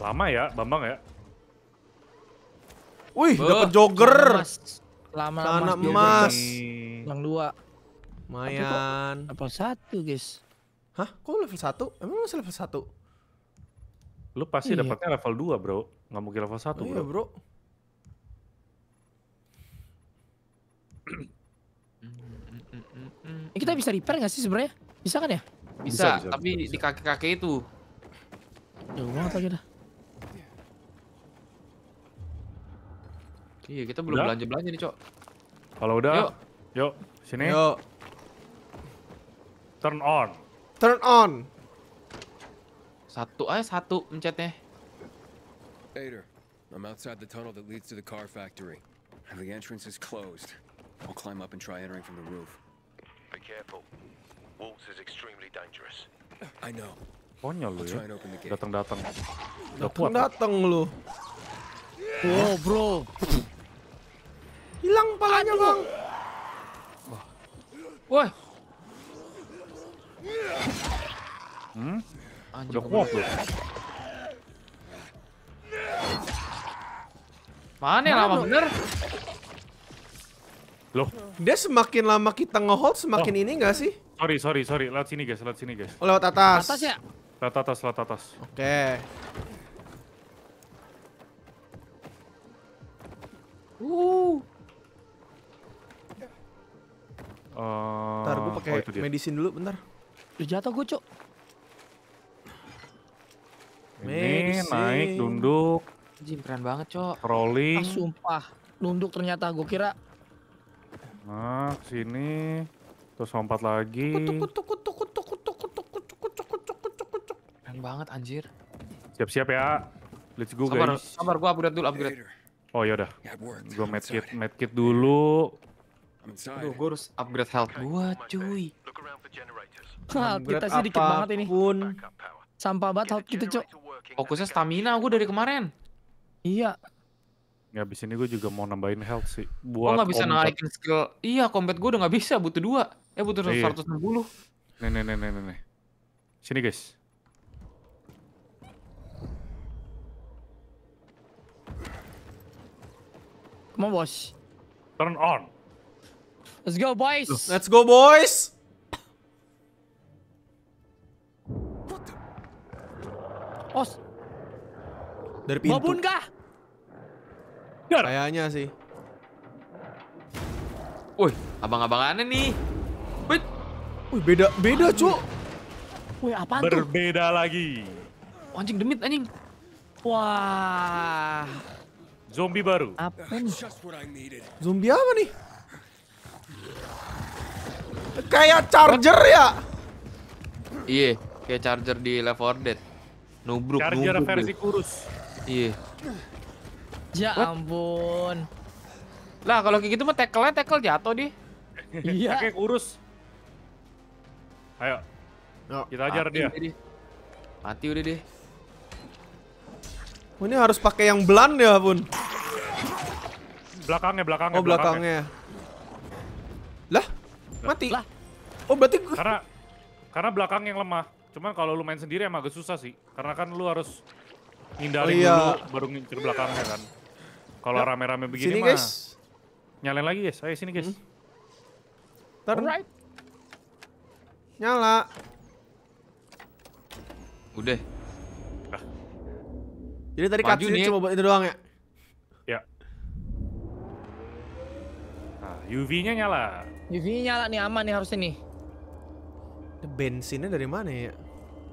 Lama ya, Bambang ya. Wih, dapat jogger. Lama Lama emas. Yang dua. Mayan. Apa satu, guys? Hah? Kok level 1? Emang masih level 1? Lu pasti iya. dapatnya level 2, Bro. Nggak mungkin level 1, oh, Bro. Iya, Bro. Eh, <clears throat> kita bisa repair nggak sih sebenarnya? Bisa kan ya? Bisa, bisa, bisa tapi bisa. di kaki-kaki itu. Jauh banget lagi dah. Iya, kita belum belanja-belanja nih, Cok. Kalau udah, yuk. yuk, sini. Yuk. Turn on. Turn on. Satu aja satu mencetnya. Ader, I'm outside the tunnel that leads to the car factory. The entrance is closed. I'll climb up and try entering from the roof. Be careful. Waltz is extremely dangerous. I know. Konyol lu ya. Datang-datang. Datang-datang lu. Wow, bro. Hilang palanya, Bang. Wah. Wah. Hmm? Anjing Udah kuat loh. Mana yang lama bener? Loh. Dia semakin lama kita ngehold semakin oh. ini gak sih? Sorry, sorry, sorry. Lewat sini guys, lewat sini guys. Oh, lewat atas. Atas ya? Lewat atas, lewat atas. Oke. Okay. Uh. Uh, Ntar gue pakai oh, medicine dulu bentar. Udah jatuh gue, cok. Ini naik, dunduk. Jim, keren banget, Cok. Rolling. Ah, sumpah. Nunduk ternyata gue kira. Nah, sini. Terus lompat lagi. Kutuk, kutuk, kutuk, kutuk, kutuk, kutuk, kutuk, kutuk, kutuk, kutuk. Keren banget anjir. Siap-siap ya. Let's go sabar, guys. Sabar, gue upgrade dulu, upgrade. Oh ya udah. Gue medkit, medkit dulu. Aduh, harus upgrade health gue cuy. Hal kita sih dikit banget ini. pun Sampah banget hal kita, Cok. Fokusnya stamina gue dari kemarin. Iya. Ya abis ini gue juga mau nambahin health sih. Buat gue gak bisa naikin skill. Iya, combat gue udah nggak bisa, butuh dua. Eh, butuh iya. 160. Nih, nih, nih, nih, nih. Sini, guys. Come on, boss. Turn on. Let's go, boys. Let's go, boys. Os. Dari pintu. Babun kah? Kayaknya sih. Woi, abang abang aneh nih. Wih. Wih, beda beda, Cuk. Woi, apa? Berbeda tuh? Berbeda lagi. Oh, anjing demit anjing. Wah. Zombie baru. Apa nih? Zombie apa nih? Kayak charger ya? Iya, kayak charger di Left 4 Dead. Nubruk, Charger nubruk versi deh. kurus. Iya. Ya What? ampun. Lah kalau kayak gitu mah tackle-nya tackle jatuh di. <laughs> iya. Kayak kurus. Ayo. No, ya. kita ajar Mati dia. Mati udah deh. Oh, ini harus pakai yang blan ya, Bun. Belakangnya, belakangnya. Oh, belakangnya. belakangnya. Lah, mati. Lah. Oh, berarti gua... Karena karena belakang yang lemah. Cuman kalau lu main sendiri emang agak susah sih. Karena kan lu harus ngindalin oh, iya. dulu baru ngincer belakangnya kan. Kalau ya. rame-rame begini sini, mah. Guys. Nyalain lagi guys. Ayo sini guys. Hmm. Turn. Alright. Nyala. Udah. Jadi tadi katsunya cuma buat itu doang ya? Ya. Nah, UV-nya nyala. UV-nya nyala nih aman nih harusnya nih. Bensinnya dari mana ya?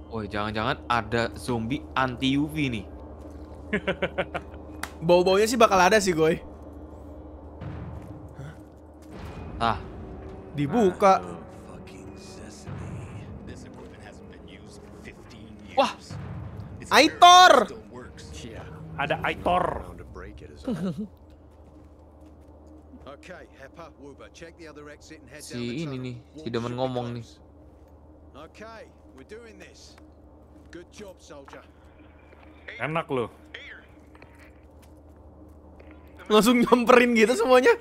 Oh, jangan-jangan ada zombie anti UV nih. <laughs> Bau-baunya sih bakal ada sih, Goy. Ah. Dibuka. Wah. Aitor. Ada Aitor. <laughs> si ini nih, si demen ngomong nih. Okay, we're doing this. Good job, soldier. Enak loh. Langsung nyamperin gitu semuanya.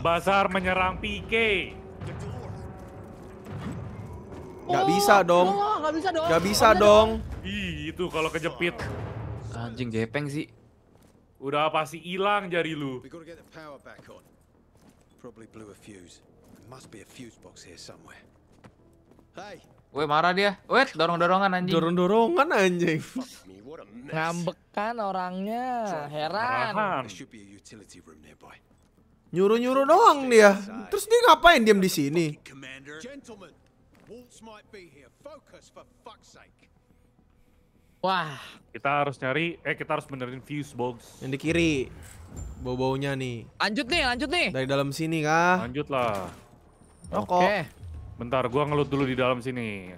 Bazar menyerang PK. Gak oh, bisa dong. gak bisa dong. Gak Ih, itu kalau kejepit. Anjing jepeng sih. Udah pasti hilang jari lu probably blew a fuse. There must be a fuse box here somewhere. Hey. Woi marah dia. Woi dorong-dorongan anjing. Dorong-dorongan anjing. Ngambek kan orangnya. Heran. Nyuruh-nyuruh doang dia. Terus dia ngapain diam di sini? Wah, kita harus nyari eh kita harus benerin fuse box. Yang di kiri. Bau-baunya nih. Lanjut nih, lanjut nih. Dari dalam sini kah? Lanjut lah. Oke. Bentar, gua ngelut dulu di dalam sini.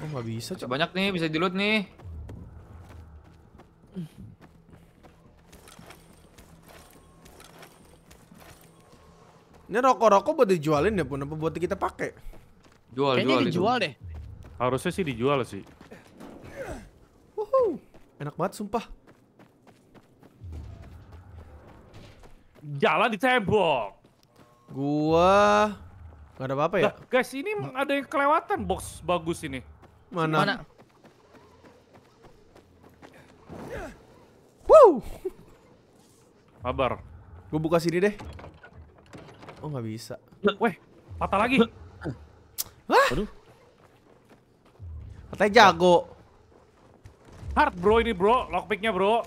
Oh, nggak bisa, coba Banyak nih, bisa dilut nih. Ini rokok-rokok buat dijualin ya, Pun? Apa buat kita pakai? Jual, Kayaknya jual, dijual deh. Harusnya sih dijual sih. uhuh Enak banget sumpah. jalan di tembok. Gua gak ada apa-apa ya? Gak, guys, ini ada yang kelewatan box bagus ini. Mana? Mana? Wow. Kabar. gua buka sini deh. Oh nggak bisa. Weh, patah lagi. Hah? Aduh. Katanya jago. Hard bro ini bro, lockpicknya bro.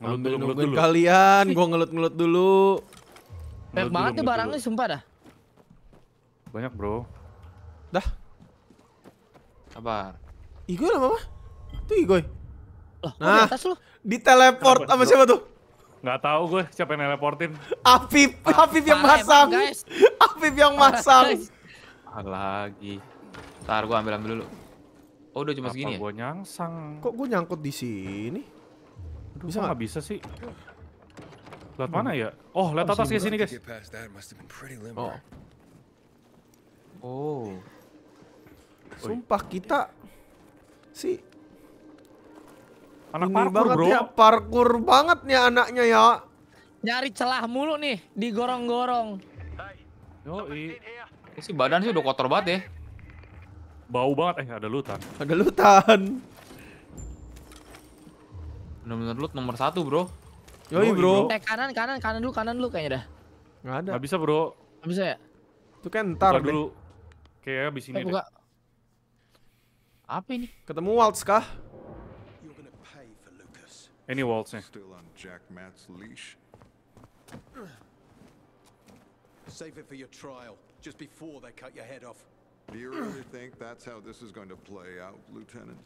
ngelut dulu, ngelut dulu. Kalian, gua ngelut-ngelut dulu. Banyak banget ya barangnya sumpah dah. Banyak, Bro. Dah. Sabar. Igoy lama mama. Tuh Igoy. Loh, nah, di teleport lu. sama siapa tuh? Gak tahu gue siapa yang teleportin. Afif, ah, Afif yang masang. <laughs> Afif yang masang. Lagi. Ntar gue ambil ambil dulu. Oh udah cuma Apa segini ya? Gue nyangsang. Kok gua nyangkut di sini? Aduh, bisa nggak bisa sih? Lihat mana ya? Oh, lihat oh, atas ke sini, ya, guys. Oh. Oh. Sumpah kita si anak parkur banget bro. ya parkur banget nih anaknya ya. Nyari celah mulu nih di gorong-gorong. Yo, si badan sih udah kotor banget ya. Bau banget eh ada lutan. Ada lutan. Bener-bener loot nomor satu bro. Yoi bro. Eh kanan kanan kanan dulu kanan dulu kayaknya dah. Gak ada. Gak bisa bro. Gak bisa ya. Itu kan ntar buka dulu. Kayaknya abis ini. Eh, buka. Deh. Apa ini? Ketemu Waltz kah? Ini Waltznya. Save it for your trial, just before they cut your head off. Do you really think that's how this is going to play out, Lieutenant?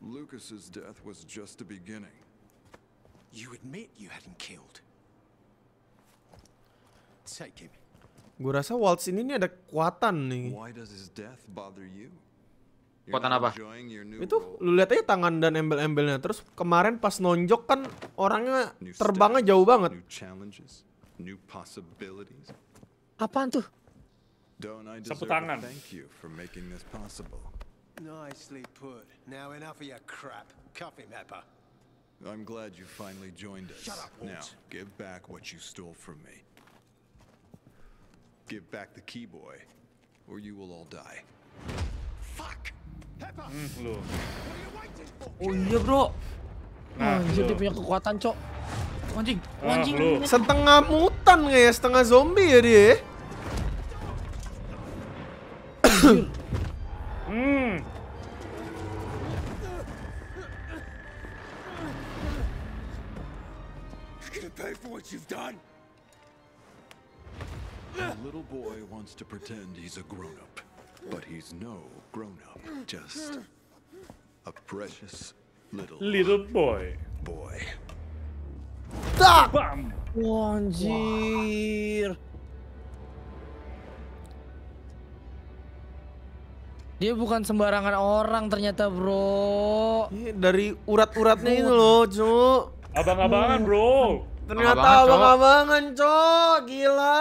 Lucas's death was just the beginning. You admit you had him killed. Take him. Gue rasa Waltz ini nih ada kekuatan nih. Why does his death bother you? Kekuatan apa? Itu lu lihat aja tangan dan embel-embelnya. Terus kemarin pas nonjok kan orangnya terbangnya jauh banget. Apaan tuh? Sapu tangan. Nicely put. Now enough of your crap. Cuff Pepper. I'm glad you finally joined us. Shut up, Walt. Now, give back what you stole from me. Give back the key boy, or you will all die. Fuck! Pepper! Mm, loh. Oh iya bro. Nah, oh, dia punya kekuatan, Cok. Anjing, ah, anjing. Loh. Setengah mutan kayak setengah zombie ya dia. hmm. pay for what you've done? A little boy wants to pretend he's a grown-up, but he's no grown-up, just a precious little little boy. Boy. Tak. Bam. Dia bukan sembarangan orang ternyata, Bro. Dari urat-uratnya itu loh, Cuk. Abang-abangan, Bro. Ternyata abang-abangan, cok. Gila.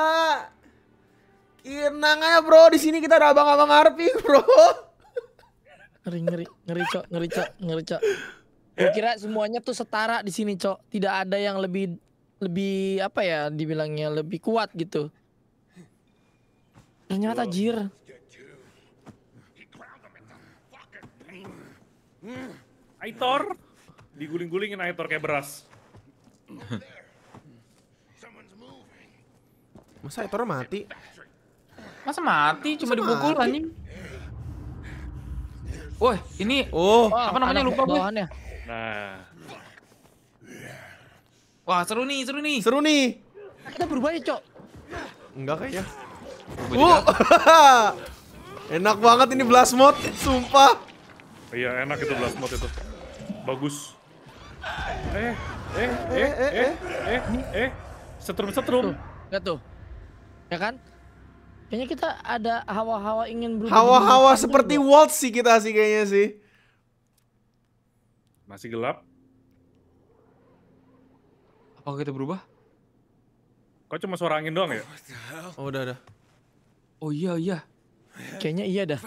Iya, aja, bro. Di sini kita ada abang-abang Arpi, bro. Ngeri, ngeri, ngeri, cok. Ngeri, cok. Ngeri, cok. Gue kira semuanya tuh setara di sini, cok. Tidak ada yang lebih lebih apa ya dibilangnya lebih kuat gitu. Ternyata jir. Aitor, diguling-gulingin Aitor kayak beras. <laughs> Masa Etor mati? Masa mati? Cuma Masa dipukul mati? anjing. Woi, oh, ini oh, oh apa namanya lupa gue. Nah. Wah, seru nih, seru nih. Seru nih. Nah, kita berubah ya, Cok. Enggak kayaknya. Uh. Oh. <laughs> enak banget ini blast mode, sumpah. Iya, enak itu blast mode itu. Bagus. Eh, eh, eh, eh, eh, eh, eh. Setrum-setrum. Eh, eh. Enggak tuh ya kan kayaknya kita ada hawa-hawa ingin berubah hawa-hawa seperti juga. Walt sih kita sih kayaknya sih masih gelap apa kita berubah kok cuma suara angin doang ya oh udah udah oh iya iya kayaknya iya dah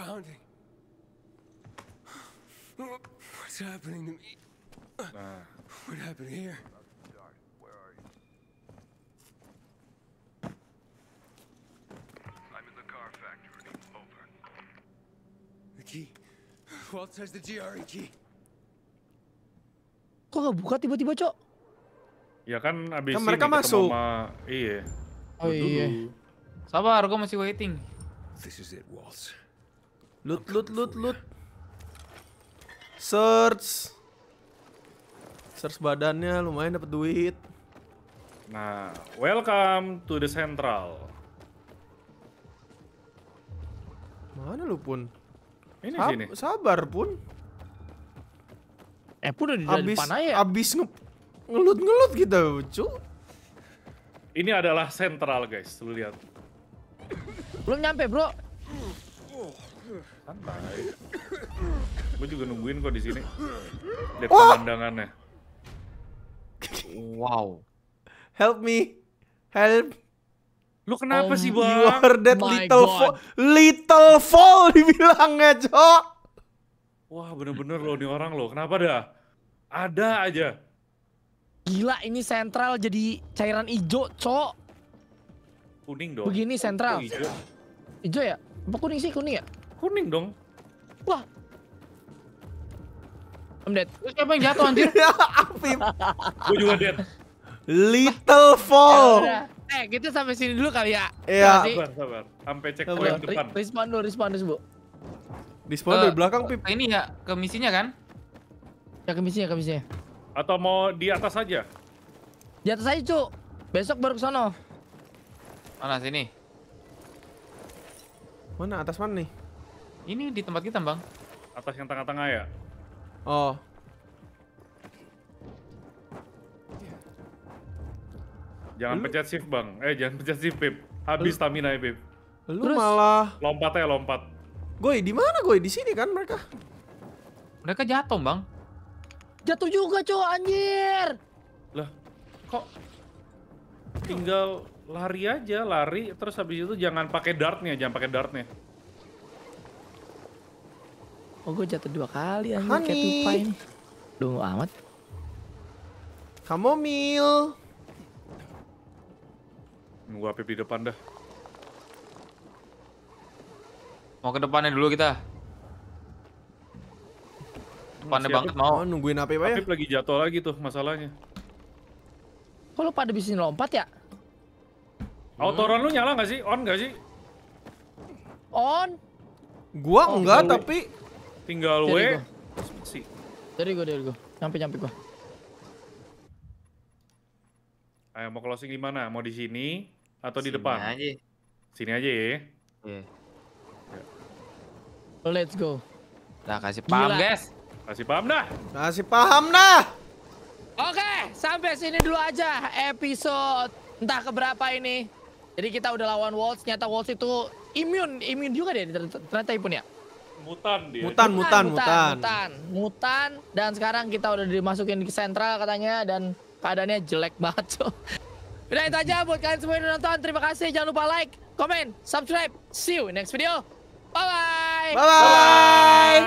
Nah. key. Walt says the GRE key. Kok gak buka tiba-tiba, Cok? Ya kan abis kan mereka masuk. Sama, iya. Oh iya. Sabar, gue masih waiting. This is it, Walt. Loot, loot, loot, loot. Search. Search badannya lumayan dapat duit. Nah, welcome to the central. Mana lu pun? Ini Sab sini. Sabar pun. Eh pun udah di abis, depan aja. Ya? Abis nge ngelut-ngelut gitu, cu. Ini adalah sentral guys, lu lihat. Belum nyampe bro. Santai. Gue juga nungguin kok di sini. Lihat oh! pemandangannya. Wow. Help me. Help. Lu kenapa oh, sih, Bang? You are that little fall, little fall <laughs> dibilangnya, Cok. Wah, bener-bener loh ini orang loh. Kenapa dah? Ada aja. Gila, ini sentral jadi cairan hijau, Cok. Kuning dong. Begini oh, sentral. Oh, hijau. ya? Apa kuning sih? Kuning ya? Kuning dong. Wah. I'm dead. Lu siapa yang jatuh anjir? Afif. <laughs> Gue juga dead. <laughs> Nah, little fall. Eh, kita gitu sampai sini dulu kali ya. Iya. Sabar, sabar. Sampai cek poin depan. Respon dulu, respon dulu, Bu. Respon eh, dari belakang, Pip. Ini ya, ke misinya kan? Ya, ke misinya, ke misinya. Atau mau di atas aja? Di atas aja, Cuk. Besok baru ke sono. Mana sini? Mana atas mana nih? Ini di tempat kita, Bang. Atas yang tengah-tengah ya? Oh. Jangan lu? pencet shift bang. Eh jangan pencet shift Pip. Habis stamina ya Pip. Lu Terus? malah lompat ya lompat. gue di mana Goy? Di sini kan mereka. Mereka jatuh bang. Jatuh juga cowok anjir. Lah kok tinggal lari aja lari terus habis itu jangan pakai dartnya jangan pakai dartnya oh gue jatuh dua kali anjir kayak tupai amat kamu mil Nunggu HP di depan dah. Mau ke depannya dulu kita. Depannya Masih banget mau. Oh, nungguin apa ya. HP lagi jatuh lagi tuh masalahnya. Kok lu pada bisa lompat ya? Hmm. Autoran lu nyala gak sih? On gak sih? On. Gua oh, enggak tinggal tapi we. tinggal W. Sih. Dari gua, dari gua. Nyampe nyampe gua. Ayo mau closing di mana? Mau di sini? Atau Sini di depan? Aja. Sini aja ya. Iya. Let's go. Nah, kasih paham, Gila. guys. Kasih paham dah. Kasih paham dah. Oke, sampai sini dulu aja episode entah keberapa ini. Jadi kita udah lawan Waltz, nyata Waltz itu imun, imun juga deh ternyata Ipun ya? Mutan dia. Mutan, mutan, mutan, mutan. Mutan, mutan. Dan sekarang kita udah dimasukin ke sentral katanya dan keadaannya jelek <laughs> banget, cuy. Udah itu aja buat kalian semua yang udah nonton. Terima kasih. Jangan lupa like, comment, subscribe. See you next video. Bye-bye. Bye-bye.